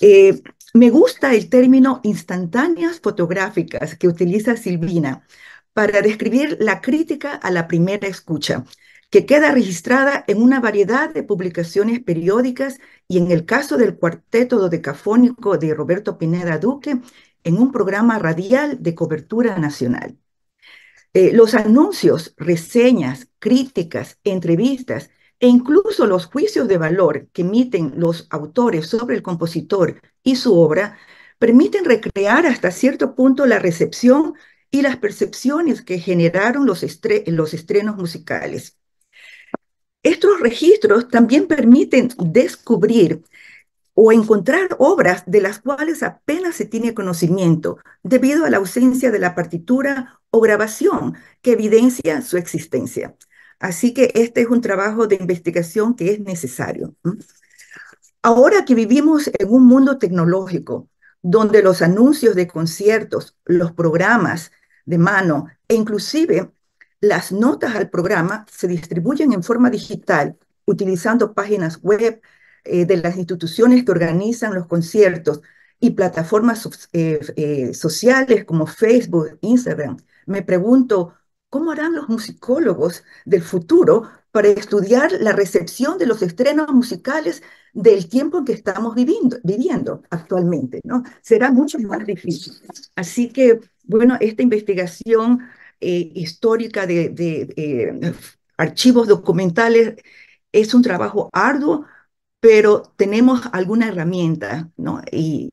Eh, me gusta el término instantáneas fotográficas que utiliza Silvina para describir la crítica a la primera escucha, que queda registrada en una variedad de publicaciones periódicas y en el caso del cuarteto dodecafónico de Roberto Pineda Duque, en un programa radial de cobertura nacional. Eh, los anuncios, reseñas, críticas, entrevistas e incluso los juicios de valor que emiten los autores sobre el compositor y su obra permiten recrear hasta cierto punto la recepción y las percepciones que generaron los estrenos musicales. Estos registros también permiten descubrir o encontrar obras de las cuales apenas se tiene conocimiento debido a la ausencia de la partitura o grabación que evidencia su existencia. Así que este es un trabajo de investigación que es necesario. Ahora que vivimos en un mundo tecnológico, donde los anuncios de conciertos, los programas de mano e inclusive las notas al programa se distribuyen en forma digital, utilizando páginas web, eh, de las instituciones que organizan los conciertos y plataformas eh, eh, sociales como Facebook, Instagram. Me pregunto, ¿cómo harán los musicólogos del futuro para estudiar la recepción de los estrenos musicales del tiempo en que estamos viviendo, viviendo actualmente? ¿no? Será mucho más difícil. Así que, bueno, esta investigación histórica de, archivos documentales es un trabajo arduo, pero tenemos alguna herramienta, ¿no? Y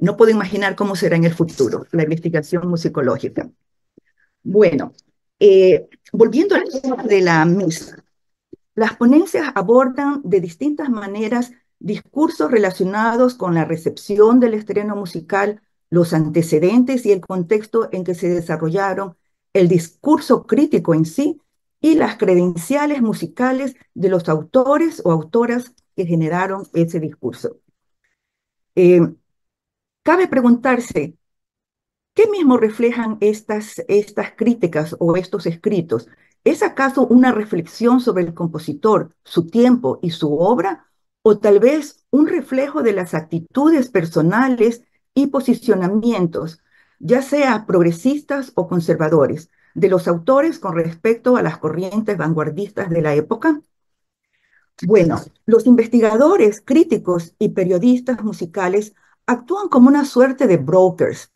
no puedo imaginar cómo será en el futuro la investigación musicológica. Bueno, eh, volviendo al tema de la misa, las ponencias abordan de distintas maneras discursos relacionados con la recepción del estreno musical, los antecedentes y el contexto en que se desarrollaron, el discurso crítico en sí y las credenciales musicales de los autores o autoras generaron ese discurso. Eh, cabe preguntarse, ¿qué mismo reflejan estas, estas críticas o estos escritos? ¿Es acaso una reflexión sobre el compositor, su tiempo y su obra? ¿O tal vez un reflejo de las actitudes personales y posicionamientos, ya sea progresistas o conservadores, de los autores con respecto a las corrientes vanguardistas de la época? Bueno, los investigadores, críticos y periodistas musicales actúan como una suerte de brokers,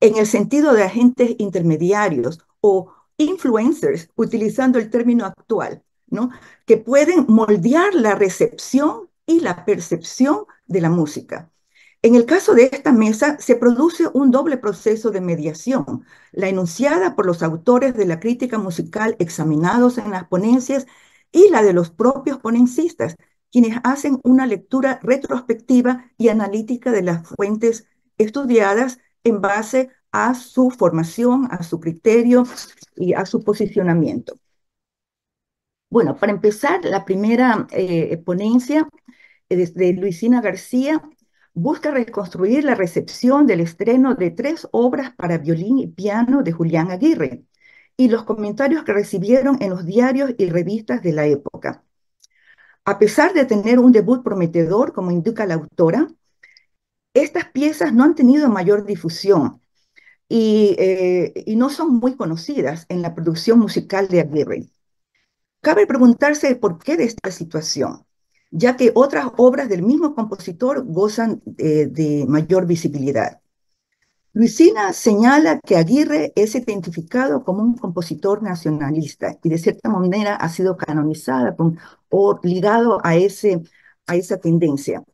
en el sentido de agentes intermediarios o influencers, utilizando el término actual, ¿no? que pueden moldear la recepción y la percepción de la música. En el caso de esta mesa se produce un doble proceso de mediación, la enunciada por los autores de la crítica musical examinados en las ponencias y la de los propios ponencistas, quienes hacen una lectura retrospectiva y analítica de las fuentes estudiadas en base a su formación, a su criterio y a su posicionamiento. Bueno, para empezar, la primera eh, ponencia eh, de Luisina García busca reconstruir la recepción del estreno de tres obras para violín y piano de Julián Aguirre, y los comentarios que recibieron en los diarios y revistas de la época. A pesar de tener un debut prometedor, como indica la autora, estas piezas no han tenido mayor difusión y, eh, no son muy conocidas en la producción musical de Aguirre. Cabe preguntarse por qué de esta situación, ya que otras obras del mismo compositor gozan eh, de mayor visibilidad. Luisina señala que Aguirre es identificado como un compositor nacionalista y de cierta manera ha sido canonizada o ligado a, ese, a esa tendencia.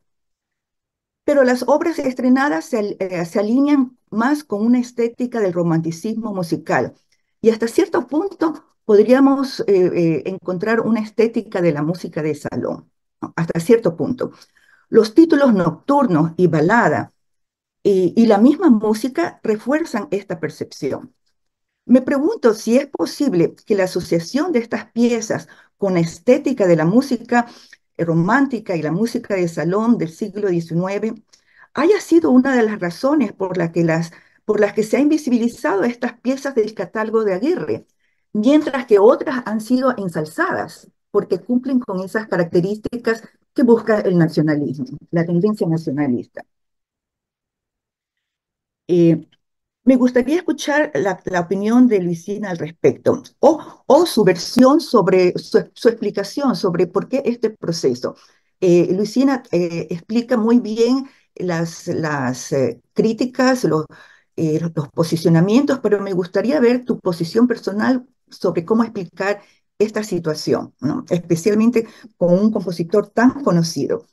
Pero las obras estrenadas eh, se, alinean más con una estética del romanticismo musical y hasta cierto punto podríamos eh, eh, encontrar una estética de la música de salón, hasta cierto punto. Los títulos nocturnos y balada y, la misma música refuerzan esta percepción. Me pregunto si es posible que la asociación de estas piezas con la estética de la música eh, romántica y la música de salón del siglo XIX haya sido una de las razones por, las, por las que se han invisibilizado estas piezas del catálogo de Aguirre, mientras que otras han sido ensalzadas porque cumplen con esas características que busca el nacionalismo, la tendencia nacionalista. Eh, me gustaría escuchar la, opinión de Luisina al respecto o, su versión sobre su, explicación sobre por qué este proceso. Eh, Luisina eh, explica muy bien las, las eh, críticas, los, los posicionamientos, pero me gustaría ver tu posición personal sobre cómo explicar esta situación, ¿no? especialmente con un compositor tan conocido.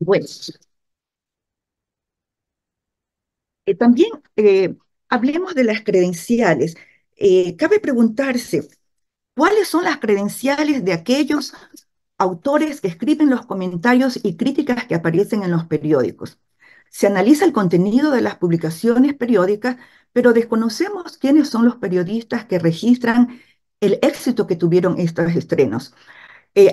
bueno, eh, también eh, hablemos de las credenciales. Eh, cabe preguntarse, ¿cuáles son las credenciales de aquellos autores que escriben los comentarios y críticas que aparecen en los periódicos? Se analiza el contenido de las publicaciones periódicas, pero desconocemos quiénes son los periodistas que registran el éxito que tuvieron estos estrenos.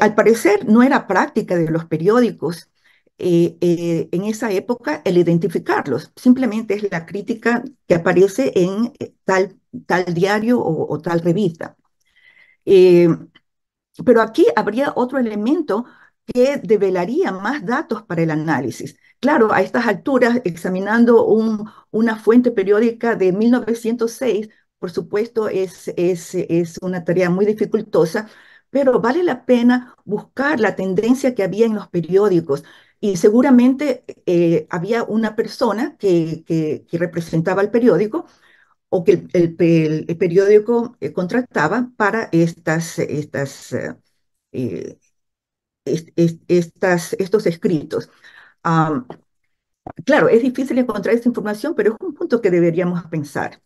al parecer no era práctica de los periódicos eh, eh, en esa época el identificarlos. Simplemente es la crítica que aparece en eh, tal, tal diario o, tal revista. pero aquí habría otro elemento que develaría más datos para el análisis. Claro, a estas alturas, examinando una fuente periódica de 1906, por supuesto, es, es una tarea muy dificultosa, pero vale la pena buscar la tendencia que había en los periódicos, y seguramente eh, había una persona que, que, representaba el periódico o que el, periódico eh, contrataba para estas, estas, eh, estos escritos. claro, es difícil encontrar esta información, pero es un punto que deberíamos pensar.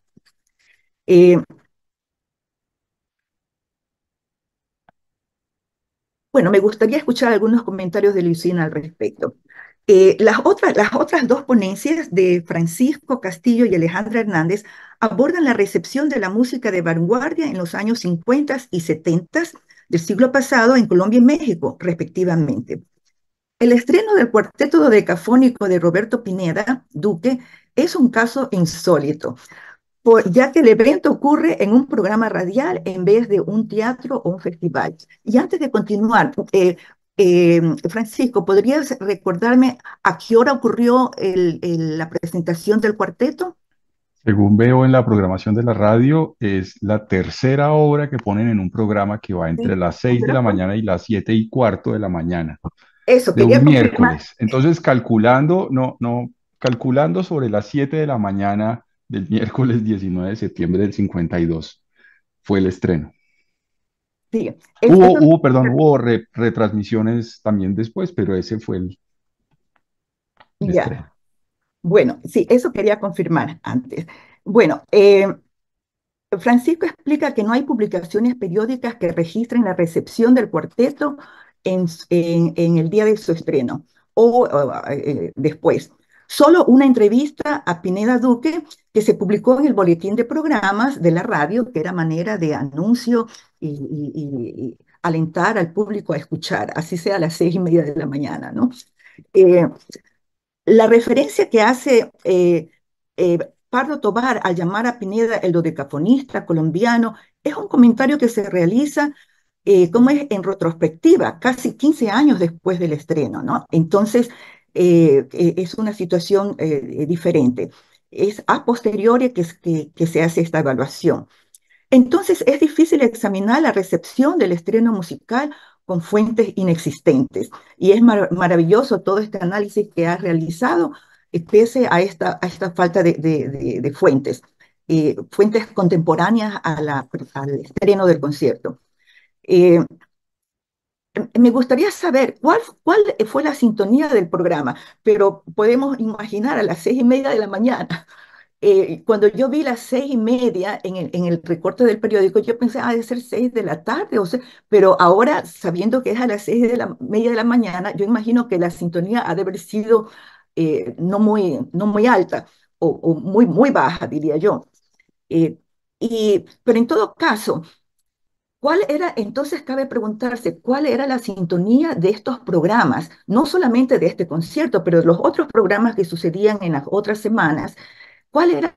Bueno, me gustaría escuchar algunos comentarios de Lucina al respecto. Eh, las, otras, las otras dos ponencias de Francisco Castillo y Alejandra Hernández abordan la recepción de la música de vanguardia en los años 50 y 70 del siglo pasado en Colombia y México, respectivamente. El estreno del cuarteto dodecafónico de Roberto Pineda, Duque, es un caso insólito ya que el evento ocurre en un programa radial en vez de un teatro o un festival. Y antes de continuar, eh, eh, Francisco, ¿podrías recordarme a qué hora ocurrió la presentación del cuarteto? Según veo en la programación de la radio, es la tercera obra que ponen en un programa que va entre las seis de la mañana y las siete y cuarto de la mañana. Eso, de un miércoles. Entonces, calculando, no, no, calculando sobre las siete de la mañana del miércoles 19 de septiembre del 52 fue el estreno. Sí, hubo, perdón, hubo retransmisiones también después, pero ese fue el. ya. Bueno, sí, eso quería confirmar antes. Bueno, eh, Francisco explica que no hay publicaciones periódicas que registren la recepción del cuarteto en, el día de su estreno o, eh, después. Solo una entrevista a Pineda Duque que se publicó en el boletín de programas de la radio, que era manera de anuncio y, alentar al público a escuchar, así sea a las seis y media de la mañana, ¿no? Eh, la referencia que hace eh, eh, Pardo Tobar al llamar a Pineda el dodecafonista colombiano es un comentario que se realiza como es en retrospectiva, casi 15 años después del estreno, ¿no? Entonces, eh, eh, es una situación eh, diferente. Es a posteriori que, que, se hace esta evaluación. Entonces es difícil examinar la recepción del estreno musical con fuentes inexistentes. Y es maravilloso todo este análisis que ha realizado pese a esta, a esta falta de, fuentes, fuentes contemporáneas a la, al estreno del concierto me gustaría saber cuál, cuál fue la sintonía del programa, pero podemos imaginar a las seis y media de la mañana. Eh, cuando yo vi las seis y media en el, recorte del periódico, yo pensé, ah, debe ser seis de la tarde, pero ahora, sabiendo que es a las seis de la media de la mañana, yo imagino que la sintonía ha de haber sido eh, no, muy, no muy alta o, muy, muy baja, diría yo. Eh, pero en todo caso, ¿Cuál era, entonces cabe preguntarse, cuál era la sintonía de estos programas, no solamente de este concierto, pero de los otros programas que sucedían en las otras semanas? ¿Cuál era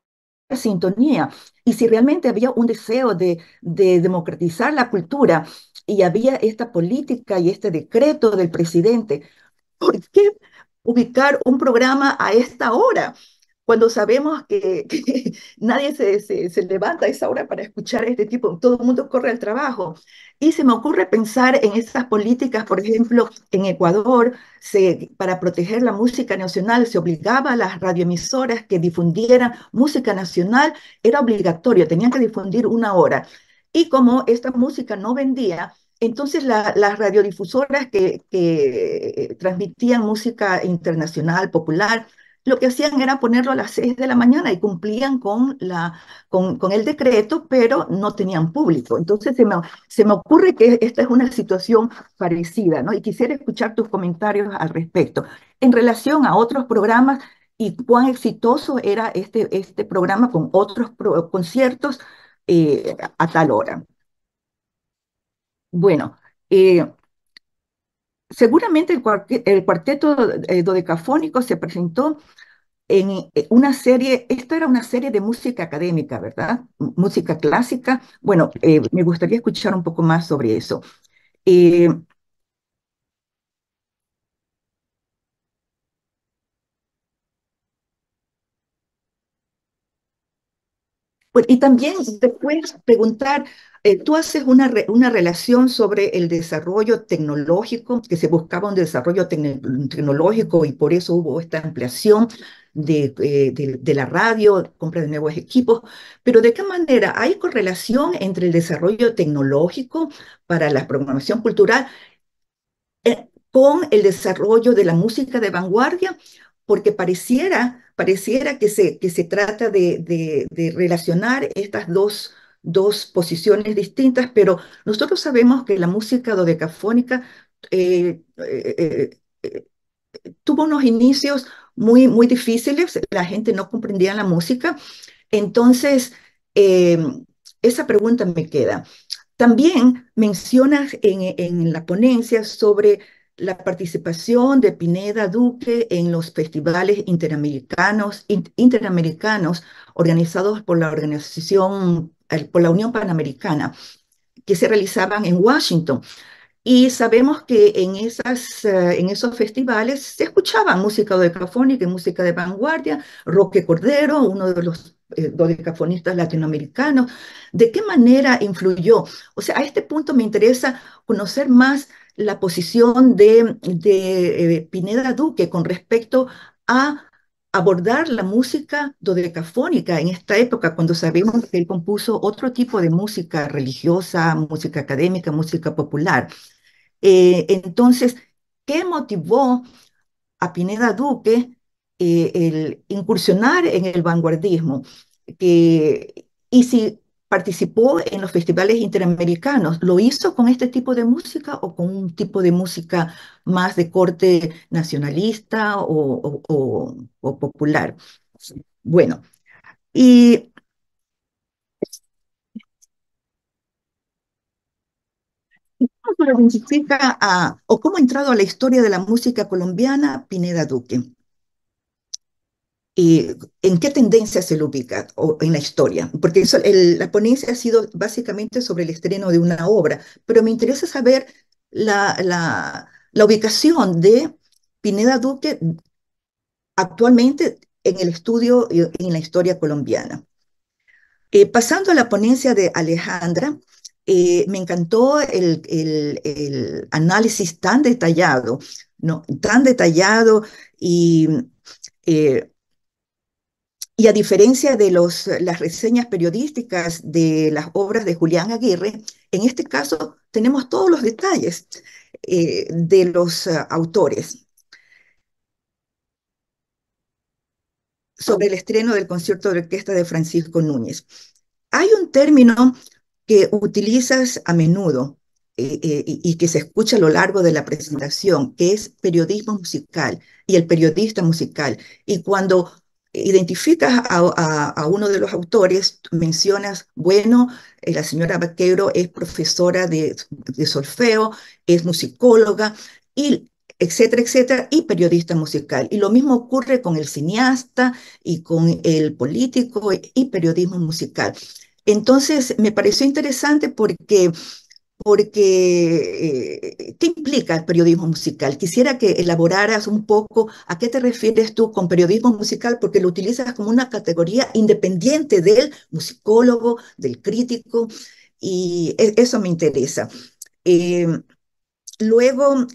la sintonía? Y si realmente había un deseo de, de democratizar la cultura y había esta política y este decreto del presidente, ¿por qué ubicar un programa a esta hora? cuando sabemos que, nadie se, se, se, levanta a esa hora para escuchar este tipo, todo el mundo corre al trabajo. Y se me ocurre pensar en esas políticas, por ejemplo, en Ecuador, se, para proteger la música nacional se obligaba a las radioemisoras que difundieran música nacional, era obligatorio, tenían que difundir una hora. Y como esta música no vendía, entonces las radiodifusoras que, que transmitían música internacional, popular, lo que hacían era ponerlo a las 6 de la mañana y cumplían con, la, con, con el decreto, pero no tenían público. Entonces se me, ocurre que esta es una situación parecida, ¿no? Y quisiera escuchar tus comentarios al respecto. En relación a otros programas y cuán exitoso era este, este programa con otros conciertos eh, a tal hora. Bueno, eh, seguramente el, cuarteto, eh, dodecafónico se presentó en eh, una serie, esto era una serie de música académica, ¿verdad? Música clásica. Bueno, eh, me gustaría escuchar un poco más sobre eso. Pues, y también después preguntar, eh, tú haces una, una relación sobre el desarrollo tecnológico, que se buscaba un desarrollo tecnológico y por eso hubo esta ampliación eh, de, de, la radio, compra de nuevos equipos, pero ¿de qué manera hay correlación entre el desarrollo tecnológico para la programación cultural eh, con el desarrollo de la música de vanguardia? Porque pareciera pareciera que se, que se trata de, de, relacionar estas dos, dos posiciones distintas, pero nosotros sabemos que la música dodecafónica eh, eh, eh, tuvo unos inicios muy, muy difíciles, la gente no comprendía la música, entonces em, esa pregunta me queda. También mencionas en, en la ponencia sobre la participación de Pineda Duque en los festivales interamericanos, interamericanos organizados por la organización, eh, por la Unión Panamericana, que se realizaban en Washington. Y sabemos que en, esas, eh, en esos festivales se escuchaba música dodecafónica y música de vanguardia, Roque Cordero, uno de los dodecafonistas eh, latinoamericanos. ¿De qué manera influyó? O sea, a este punto me interesa conocer más la posición de, eh, Pineda Duque con respecto a abordar la música dodecafónica en esta época, cuando sabemos que él compuso otro tipo de música religiosa, música académica, música popular. Eh, entonces, ¿qué motivó a Pineda Duque eh, el incursionar en el vanguardismo? Que, y si participó en los festivales interamericanos. ¿Lo hizo con este tipo de música o con un tipo de música más de corte nacionalista o, popular? Bueno, y ¿Cómo a, o cómo ha entrado a la historia de la música colombiana Pineda Duque? en qué tendencia se lo ubica o en la historia? Porque la ponencia ha sido básicamente sobre el estreno de una obra, pero me interesa saber la, ubicación de Pineda Duque actualmente en el estudio y en la historia colombiana. Eh, pasando a la ponencia de Alejandra, eh, me encantó el, análisis tan detallado, tan detallado y eh, y a diferencia de los, las reseñas periodísticas de las obras de Julián Aguirre, en este caso tenemos todos los detalles eh, de los eh, autores. Sobre el estreno del concierto de orquesta de Francisco Núñez. Hay un término que utilizas a menudo eh, y que se escucha a lo largo de la presentación, que es periodismo musical y el periodista musical. Y cuando identificas a, uno de los autores, mencionas, bueno, eh, la señora Vaquero es profesora de, de, solfeo, es musicóloga, y etcétera, etcétera, y periodista musical. Y lo mismo ocurre con el cineasta y con el político y periodismo musical. Entonces, me pareció interesante porque porque eh, ¿qué implica el periodismo musical? Quisiera que elaboraras un poco a qué te refieres tú con periodismo musical, porque lo utilizas como una categoría independiente del musicólogo, del crítico, y e, eso me interesa. Eh, luego,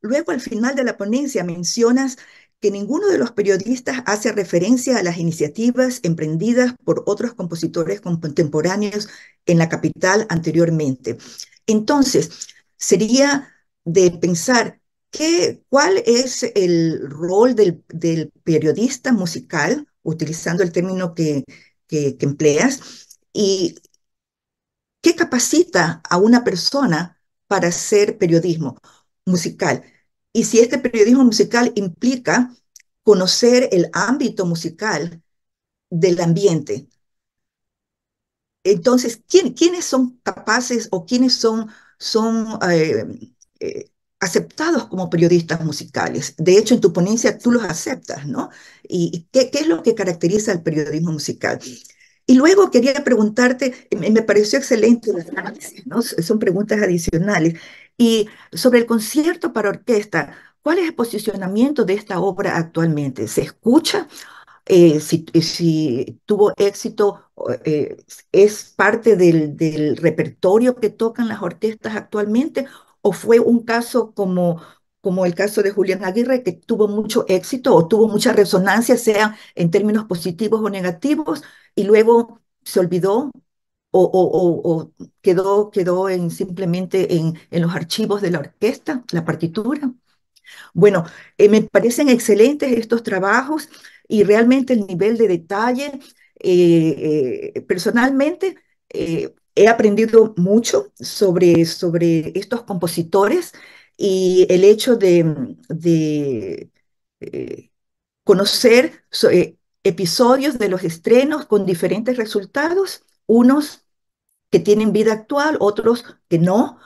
luego al final de la ponencia mencionas que ninguno de los periodistas hace referencia a las iniciativas emprendidas por otros compositores contemporáneos en la capital anteriormente. Entonces, sería de pensar cuál es el rol del, periodista musical, utilizando el término que, que empleas, y qué capacita a una persona para hacer periodismo musical y si este periodismo musical implica conocer el ámbito musical del ambiente, entonces, ¿quiénes son capaces o quiénes son, son eh, eh, aceptados como periodistas musicales? De hecho, en tu ponencia tú los aceptas, ¿no? ¿Y qué, es lo que caracteriza al periodismo musical? Y luego quería preguntarte, me pareció excelente Son preguntas adicionales. Y sobre el concierto para orquesta, ¿cuál es el posicionamiento de esta obra actualmente? ¿Se escucha? Eh, eh, si, tuvo éxito, eh, ¿es parte del, repertorio que tocan las orquestas actualmente? ¿O fue un caso como, como el caso de Julián Aguirre, que tuvo mucho éxito o tuvo mucha resonancia, sea en términos positivos o negativos, y luego se olvidó o, quedó, quedó en, simplemente en, los archivos de la orquesta, la partitura. Bueno, eh, me parecen excelentes estos trabajos y realmente el nivel de detalle, eh, eh, personalmente he aprendido mucho sobre, sobre estos compositores y el hecho de, conocer episodios de los estrenos con diferentes resultados unos que tienen vida actual, otros que no.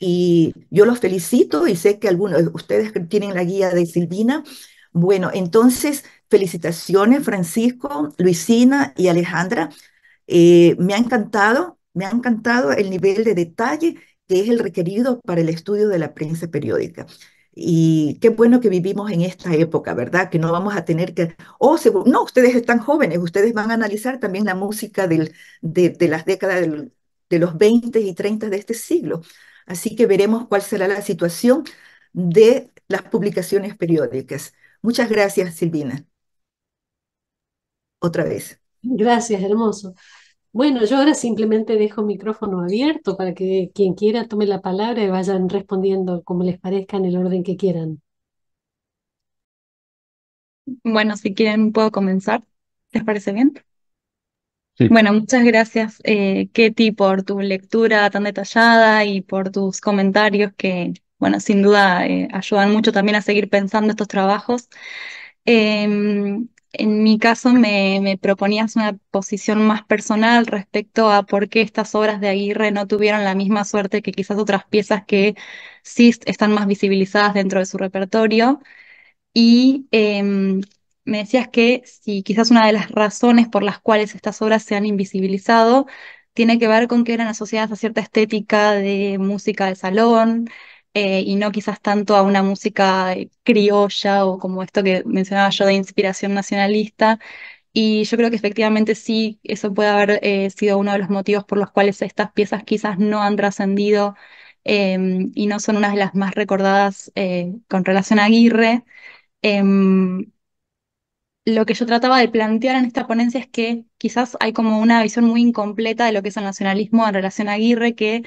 Y yo los felicito y sé que algunos de ustedes tienen la guía de Silvina. Bueno, entonces, felicitaciones Francisco, Luisina y Alejandra. Eh, me ha encantado, me ha encantado el nivel de detalle que es el requerido para el estudio de la prensa periódica. Y qué bueno que vivimos en esta época, ¿verdad? Que no vamos a tener que... Oh, no, ustedes están jóvenes, ustedes van a analizar también la música del, de, las décadas de los 20 y 30 de este siglo. Así que veremos cuál será la situación de las publicaciones periódicas. Muchas gracias, Silvina. Otra vez. Gracias, hermoso. Bueno, yo ahora simplemente dejo el micrófono abierto para que quien quiera tome la palabra y vayan respondiendo como les parezca en el orden que quieran. Bueno, si quieren puedo comenzar. ¿Les parece bien? Bueno, muchas gracias, eh, por tu lectura tan detallada y por tus comentarios que, bueno, sin duda eh, ayudan mucho también a seguir pensando estos trabajos. Em, en mi caso me, me, proponías una posición más personal respecto a por qué estas obras de Aguirre no tuvieron la misma suerte que quizás otras piezas que sí están más visibilizadas dentro de su repertorio. Y em, me decías que si quizás una de las razones por las cuales estas obras se han invisibilizado tiene que ver con que eran asociadas a cierta estética de música de salón, eh, y no quizás tanto a una música criolla o como esto que mencionaba yo de inspiración nacionalista. Y yo creo que efectivamente sí, eso puede haber eh, sido uno de los motivos por los cuales estas piezas quizás no han trascendido em, y no son unas de las más recordadas eh, con relación a Aguirre. Em, lo que yo trataba de plantear en esta ponencia es que quizás hay como una visión muy incompleta de lo que es el nacionalismo en relación a Aguirre, que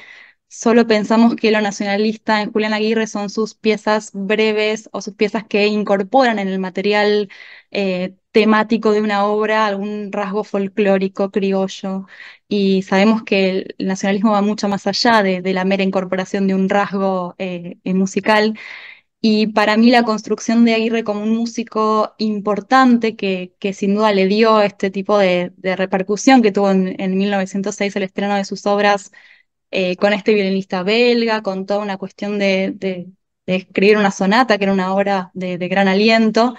solo pensamos que lo nacionalista en Julián Aguirre son sus piezas breves o sus piezas que incorporan en el material eh, temático de una obra algún rasgo folclórico, criollo, y sabemos que el nacionalismo va mucho más allá de, la mera incorporación de un rasgo eh, eh, musical. Y para mí la construcción de Aguirre como un músico importante que, sin duda le dio este tipo de, repercusión que tuvo en 1906 el estreno de sus obras eh, con este violinista belga, con toda una cuestión de, escribir una sonata, que era una obra de, gran aliento.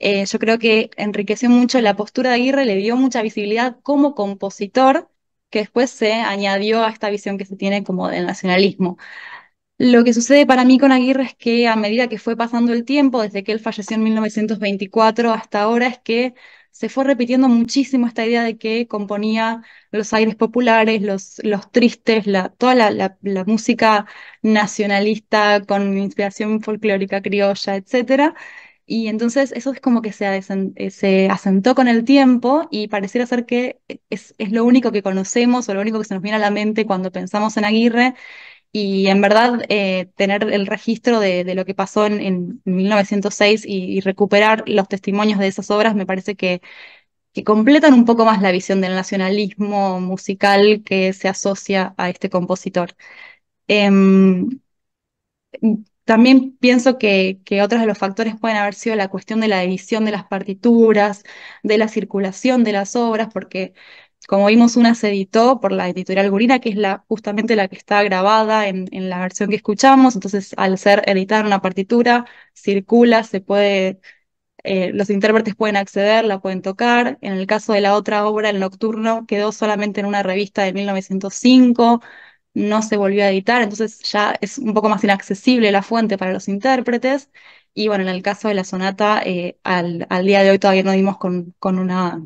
Eh, yo creo que enriqueció mucho la postura de Aguirre, le dio mucha visibilidad como compositor, que después se añadió a esta visión que se tiene como del nacionalismo. Lo que sucede para mí con Aguirre es que a medida que fue pasando el tiempo, desde que él falleció en 1924 hasta ahora, es que se fue repitiendo muchísimo esta idea de que componía los aires populares, los, los tristes, toda la, música nacionalista con inspiración folclórica criolla, etc. Y entonces eso es como que se, eh, se asentó con el tiempo y pareciera ser que es, es lo único que conocemos o lo único que se nos viene a la mente cuando pensamos en Aguirre y en verdad eh, tener el registro de, lo que pasó en, 1906 y, recuperar los testimonios de esas obras me parece que, que, completan un poco más la visión del nacionalismo musical que se asocia a este compositor. Em, también pienso que, que, otros de los factores pueden haber sido la cuestión de la edición de las partituras, de la circulación de las obras, porque como vimos, una se editó por la editorial Gurina, que es la, justamente la que está grabada en, la versión que escuchamos. Entonces, al ser editada en una partitura, circula, se puede, eh, los intérpretes pueden acceder, la pueden tocar. En el caso de la otra obra, El Nocturno, quedó solamente en una revista de 1905 no se volvió a editar, entonces ya es un poco más inaccesible la fuente para los intérpretes. Y bueno, en el caso de la sonata, eh, al, día de hoy todavía no dimos con, con, una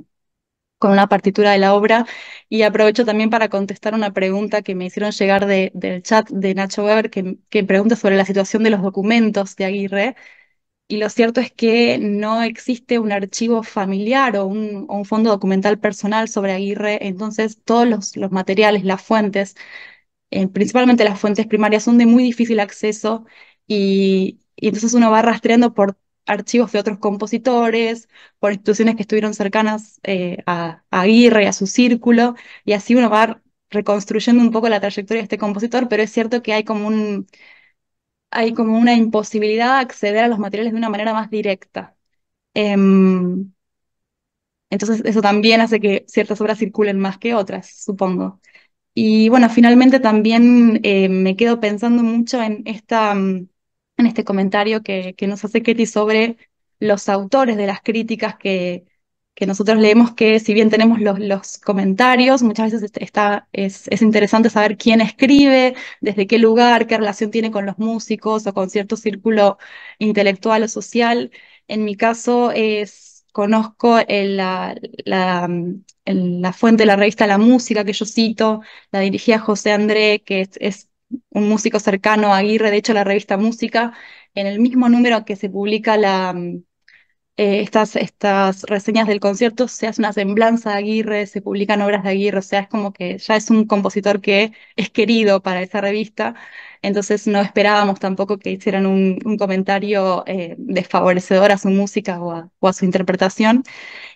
con una partitura de la obra y aprovecho también para contestar una pregunta que me hicieron llegar del chat de Nacho Weber que, pregunta sobre la situación de los documentos de Aguirre. Y lo cierto es que no existe un archivo familiar o un, fondo documental personal sobre Aguirre, entonces todos los, materiales, las fuentes, eh, principalmente las fuentes primarias, son de muy difícil acceso y, y entonces uno va rastreando por archivos de otros compositores, por instituciones que estuvieron cercanas eh, a, Aguirre y a su círculo, y así uno va reconstruyendo un poco la trayectoria de este compositor, pero es cierto que hay como un hay como una imposibilidad de acceder a los materiales de una manera más directa. Em, entonces eso también hace que ciertas obras circulen más que otras, supongo. Y bueno, finalmente también eh, me quedo pensando mucho en esta mm, en este comentario que, nos hace Ketty sobre los autores de las críticas que, que nosotros leemos, que si bien tenemos los, los comentarios, muchas veces está, es, interesante saber quién escribe, desde qué lugar, qué relación tiene con los músicos o con cierto círculo intelectual o social. En mi caso es, conozco la, la, fuente de la revista La Música que yo cito, la dirigía José André, que es un músico cercano a Aguirre, de hecho la revista Música, en el mismo número que se publica la, eh, estas, estas reseñas del concierto, se hace una semblanza de Aguirre, se publican obras de Aguirre, o sea, es como que ya es un compositor que es querido para esa revista, entonces no esperábamos tampoco que hicieran un, comentario eh, desfavorecedor a su música o a, su interpretación.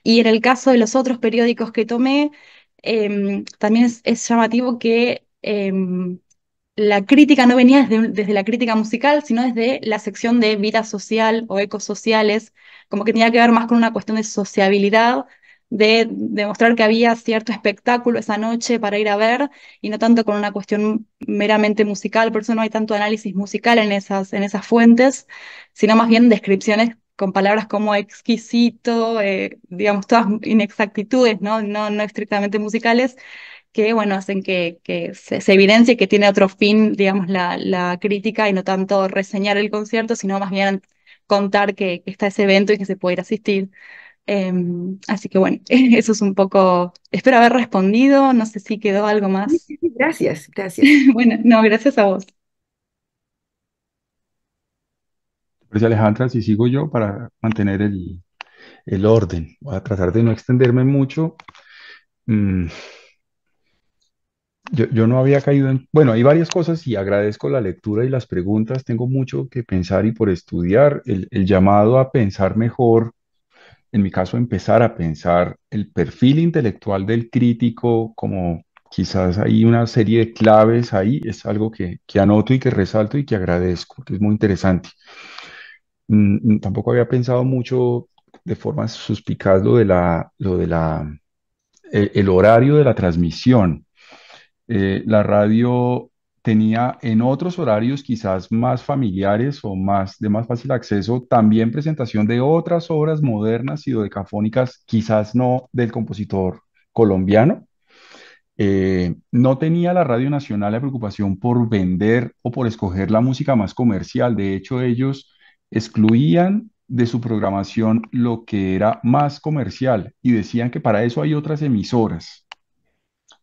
Y en el caso de los otros periódicos que tomé, em, también es, llamativo que eh, la crítica no venía desde, la crítica musical, sino desde la sección de vida social o ecosociales, como que tenía que ver más con una cuestión de sociabilidad, de demostrar que había cierto espectáculo esa noche para ir a ver, y no tanto con una cuestión meramente musical, por eso no hay tanto análisis musical en esas, fuentes, sino más bien descripciones con palabras como exquisito, eh, digamos, todas inexactitudes, ¿no? No, no estrictamente musicales, que bueno, hacen que, se, se, evidencie que tiene otro fin, digamos, la, crítica y no tanto reseñar el concierto, sino más bien contar que, está ese evento y que se puede ir a asistir. Em, así que bueno, eso es un poco, espero haber respondido, no sé si quedó algo más. Gracias, gracias. bueno, no, gracias a vos. Alejandra, si sigo yo para mantener el, el orden. Voy a tratar de no extenderme mucho. Mm, yo, no había caído en... Bueno, hay varias cosas y agradezco la lectura y las preguntas. Tengo mucho que pensar y por estudiar. El, llamado a pensar mejor, en mi caso, empezar a pensar el perfil intelectual del crítico como quizás hay una serie de claves ahí, es algo que, anoto y que resalto y que agradezco, que es muy interesante. Mm, mm, tampoco había pensado mucho de forma suspicaz lo de la, lo de el horario de la transmisión eh, la radio tenía en otros horarios quizás más familiares o más de más fácil acceso, también presentación de otras obras modernas y dodecafónicas, quizás no del compositor colombiano. Eh, no tenía la Radio Nacional la preocupación por vender o por escoger la música más comercial. De hecho, ellos excluían de su programación lo que era más comercial y decían que para eso hay otras emisoras.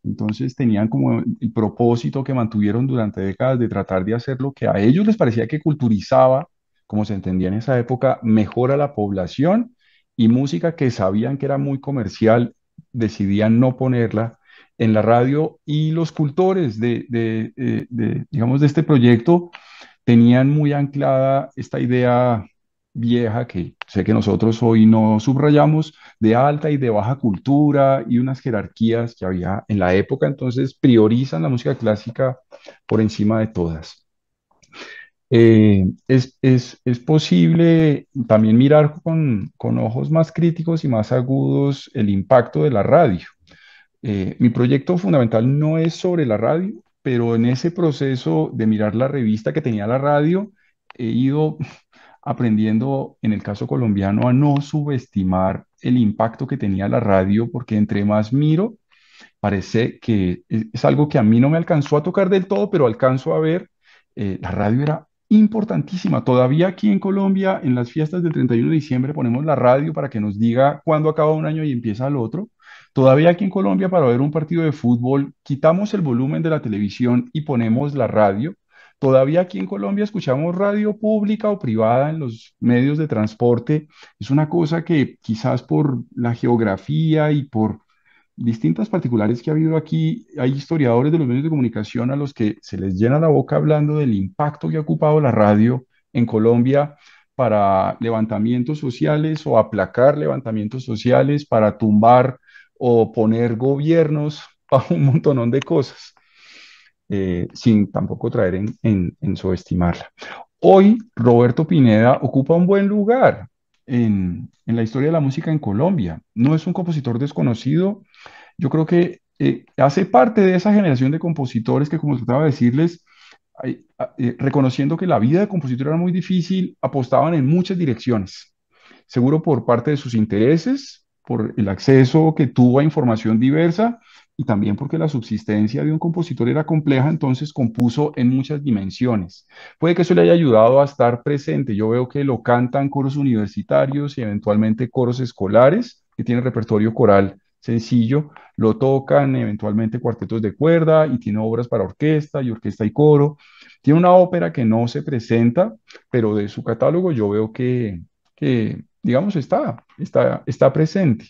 Entonces tenían como el propósito que mantuvieron durante décadas de tratar de hacer lo que a ellos les parecía que culturizaba, como se entendía en esa época, mejor a la población y música que sabían que era muy comercial, decidían no ponerla en la radio y los cultores de, eh, digamos, de este proyecto tenían muy anclada esta idea vieja que sé que nosotros hoy no subrayamos, de alta y de baja cultura y unas jerarquías que había en la época, entonces priorizan la música clásica por encima de todas. Eh, es, posible también mirar con, ojos más críticos y más agudos el impacto de la radio. Eh, mi proyecto fundamental no es sobre la radio, pero en ese proceso de mirar la revista que tenía la radio, he ido aprendiendo, en el caso colombiano, a no subestimar el impacto que tenía la radio, porque entre más miro, parece que e, es algo que a mí no me alcanzó a tocar del todo, pero alcanzo a ver, eh, la radio era importantísima. Todavía aquí en Colombia, en las fiestas del 31 de diciembre, ponemos la radio para que nos diga cuándo acaba un año y empieza el otro. Todavía aquí en Colombia, para ver un partido de fútbol, quitamos el volumen de la televisión y ponemos la radio Todavía aquí en Colombia escuchamos radio pública o privada en los medios de transporte. Es una cosa que quizás por la geografía y por distintas particulares que ha habido aquí, hay historiadores de los medios de comunicación a los que se les llena la boca hablando del impacto que ha ocupado la radio en Colombia para levantamientos sociales o aplacar levantamientos sociales, para tumbar o poner gobiernos, para un montonón de cosas. Eh, sin tampoco traer en, subestimarla. Hoy Roberto Pineda ocupa un buen lugar en, la historia de la música en Colombia. No es un compositor desconocido. Yo creo que eh, hace parte de esa generación de compositores que, como trataba de decirles, ah, eh, reconociendo que la vida de compositor era muy difícil, apostaban en muchas direcciones. Seguro por parte de sus intereses, por el acceso que tuvo a información diversa y también porque la subsistencia de un compositor era compleja, entonces compuso en muchas dimensiones. Puede que eso le haya ayudado a estar presente. Yo veo que lo cantan coros universitarios y eventualmente coros escolares, que tiene repertorio coral sencillo, lo tocan eventualmente cuartetos de cuerda y tiene obras para orquesta y orquesta y coro. Tiene una ópera que no se presenta, pero de su catálogo yo veo que, digamos, está, está, está presente.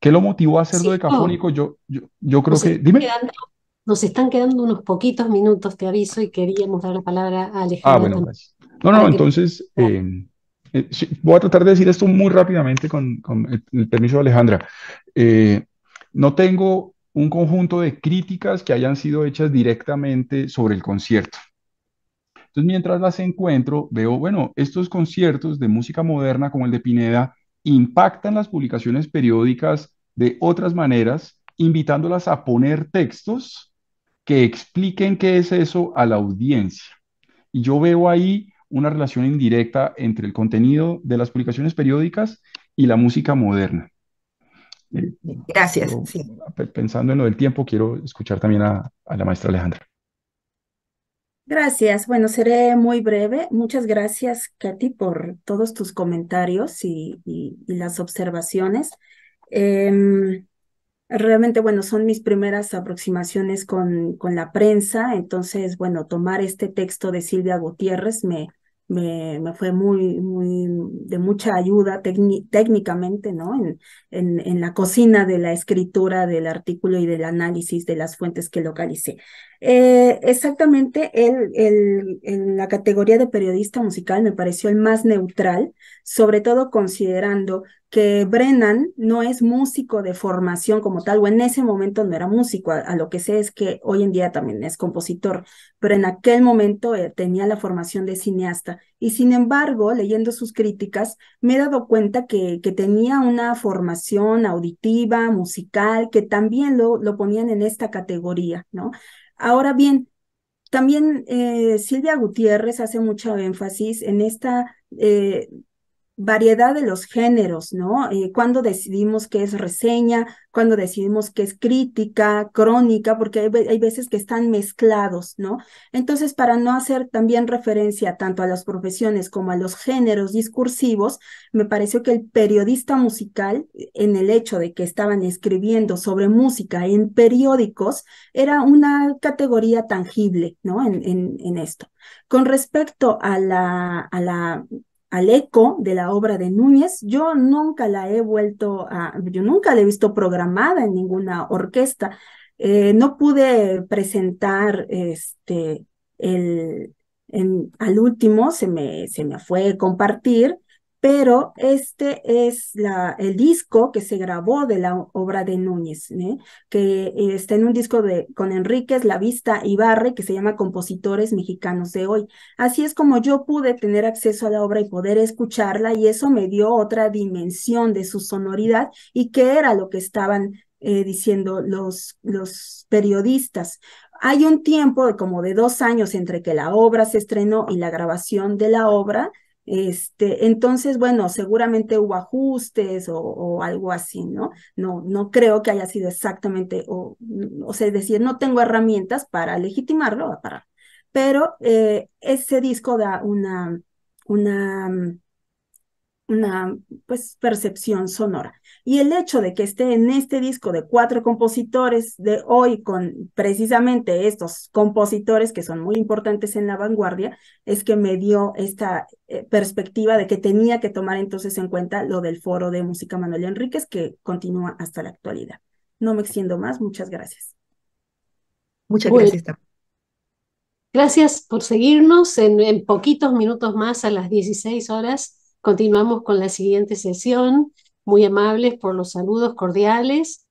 ¿Qué lo motivó a hacerlo sí, decafónico? Yo, yo, creo que. Dime. nos están quedando unos poquitos minutos, te aviso, y queríamos dar la palabra a Alejandra. Ah, bueno, gracias. No, no, entonces. Eh, eh, voy a tratar de decir esto muy rápidamente con, con el, permiso de Alejandra. Eh, no tengo un conjunto de críticas que hayan sido hechas directamente sobre el concierto. Entonces, mientras las encuentro, veo, bueno, estos conciertos de música moderna como el de Pineda impactan las publicaciones periódicas de otras maneras, invitándolas a poner textos que expliquen qué es eso a la audiencia. Y yo veo ahí una relación indirecta entre el contenido de las publicaciones periódicas y la música moderna. Gracias. Pensando en lo del tiempo, quiero escuchar también a la maestra Alejandra. Gracias. Bueno, seré muy breve. Muchas gracias, Katy, por todos tus comentarios y, las observaciones. Em, realmente, bueno, son mis primeras aproximaciones con, con, la prensa, entonces, bueno, tomar este texto de Silvia Gutiérrez me, me, fue muy, muy, de mucha ayuda técnicamente, ¿no? En, en, en, la cocina de la escritura del artículo y del análisis de las fuentes que localicé. Eh, exactamente, el el en la categoría de periodista musical me pareció el más neutral, sobre todo considerando que Brennan no es músico de formación como tal, o en ese momento no era músico, a, lo que sé es que hoy en día también es compositor, pero en aquel momento eh, tenía la formación de cineasta. Y sin embargo, leyendo sus críticas, me he dado cuenta que, que tenía una formación auditiva, musical, que también lo, lo ponían en esta categoría, ¿no? Ahora bien, también eh, Silvia Gutiérrez hace mucho énfasis en esta eh, variedad de los géneros, ¿no? Eh, cuando decidimos que es reseña, cuando decidimos que es crítica, crónica, porque hay, veces que están mezclados, ¿no? Entonces, para no hacer también referencia tanto a las profesiones como a los géneros discursivos, me pareció que el periodista musical, eh, en el hecho de que estaban escribiendo sobre música en periódicos, era una categoría tangible, ¿no? En, en, esto. Con respecto a la, a la al eco de la obra de Núñez. Yo nunca la he vuelto a, yo nunca la he visto programada en ninguna orquesta. Eh, no pude presentar este, el, en, al último, se me, se me fue compartir pero este es el disco que se grabó de la obra de Núñez, ¿eh? que eh, está en un disco de, con Enríquez, La Vista y Barre, que se llama Compositores Mexicanos de Hoy. Así es como yo pude tener acceso a la obra y poder escucharla, y eso me dio otra dimensión de su sonoridad y qué era lo que estaban eh, diciendo los, los periodistas. Hay un tiempo de como de dos años entre que la obra se estrenó y la grabación de la obra, este, entonces, bueno, seguramente hubo ajustes o, algo así, ¿no? No, no creo que haya sido exactamente, o, o sea, decir, no tengo herramientas para legitimarlo, ah, para, pero eh, ese disco da una, una, una, pues, percepción sonora. Y el hecho de que esté en este disco de cuatro compositores de hoy con precisamente estos compositores que son muy importantes en la vanguardia, es que me dio esta eh, perspectiva de que tenía que tomar entonces en cuenta lo del foro de música Manuel Enríquez que continúa hasta la actualidad. No me extiendo más, muchas gracias. Muchas gracias. Gracias por seguirnos. En, en, poquitos minutos más, a las 16 horas, continuamos con la siguiente sesión muy amables por los saludos cordiales.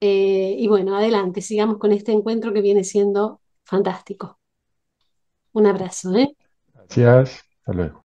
Eh, y bueno, adelante, sigamos con este encuentro que viene siendo fantástico. Un abrazo, ¿eh? Gracias, hasta luego.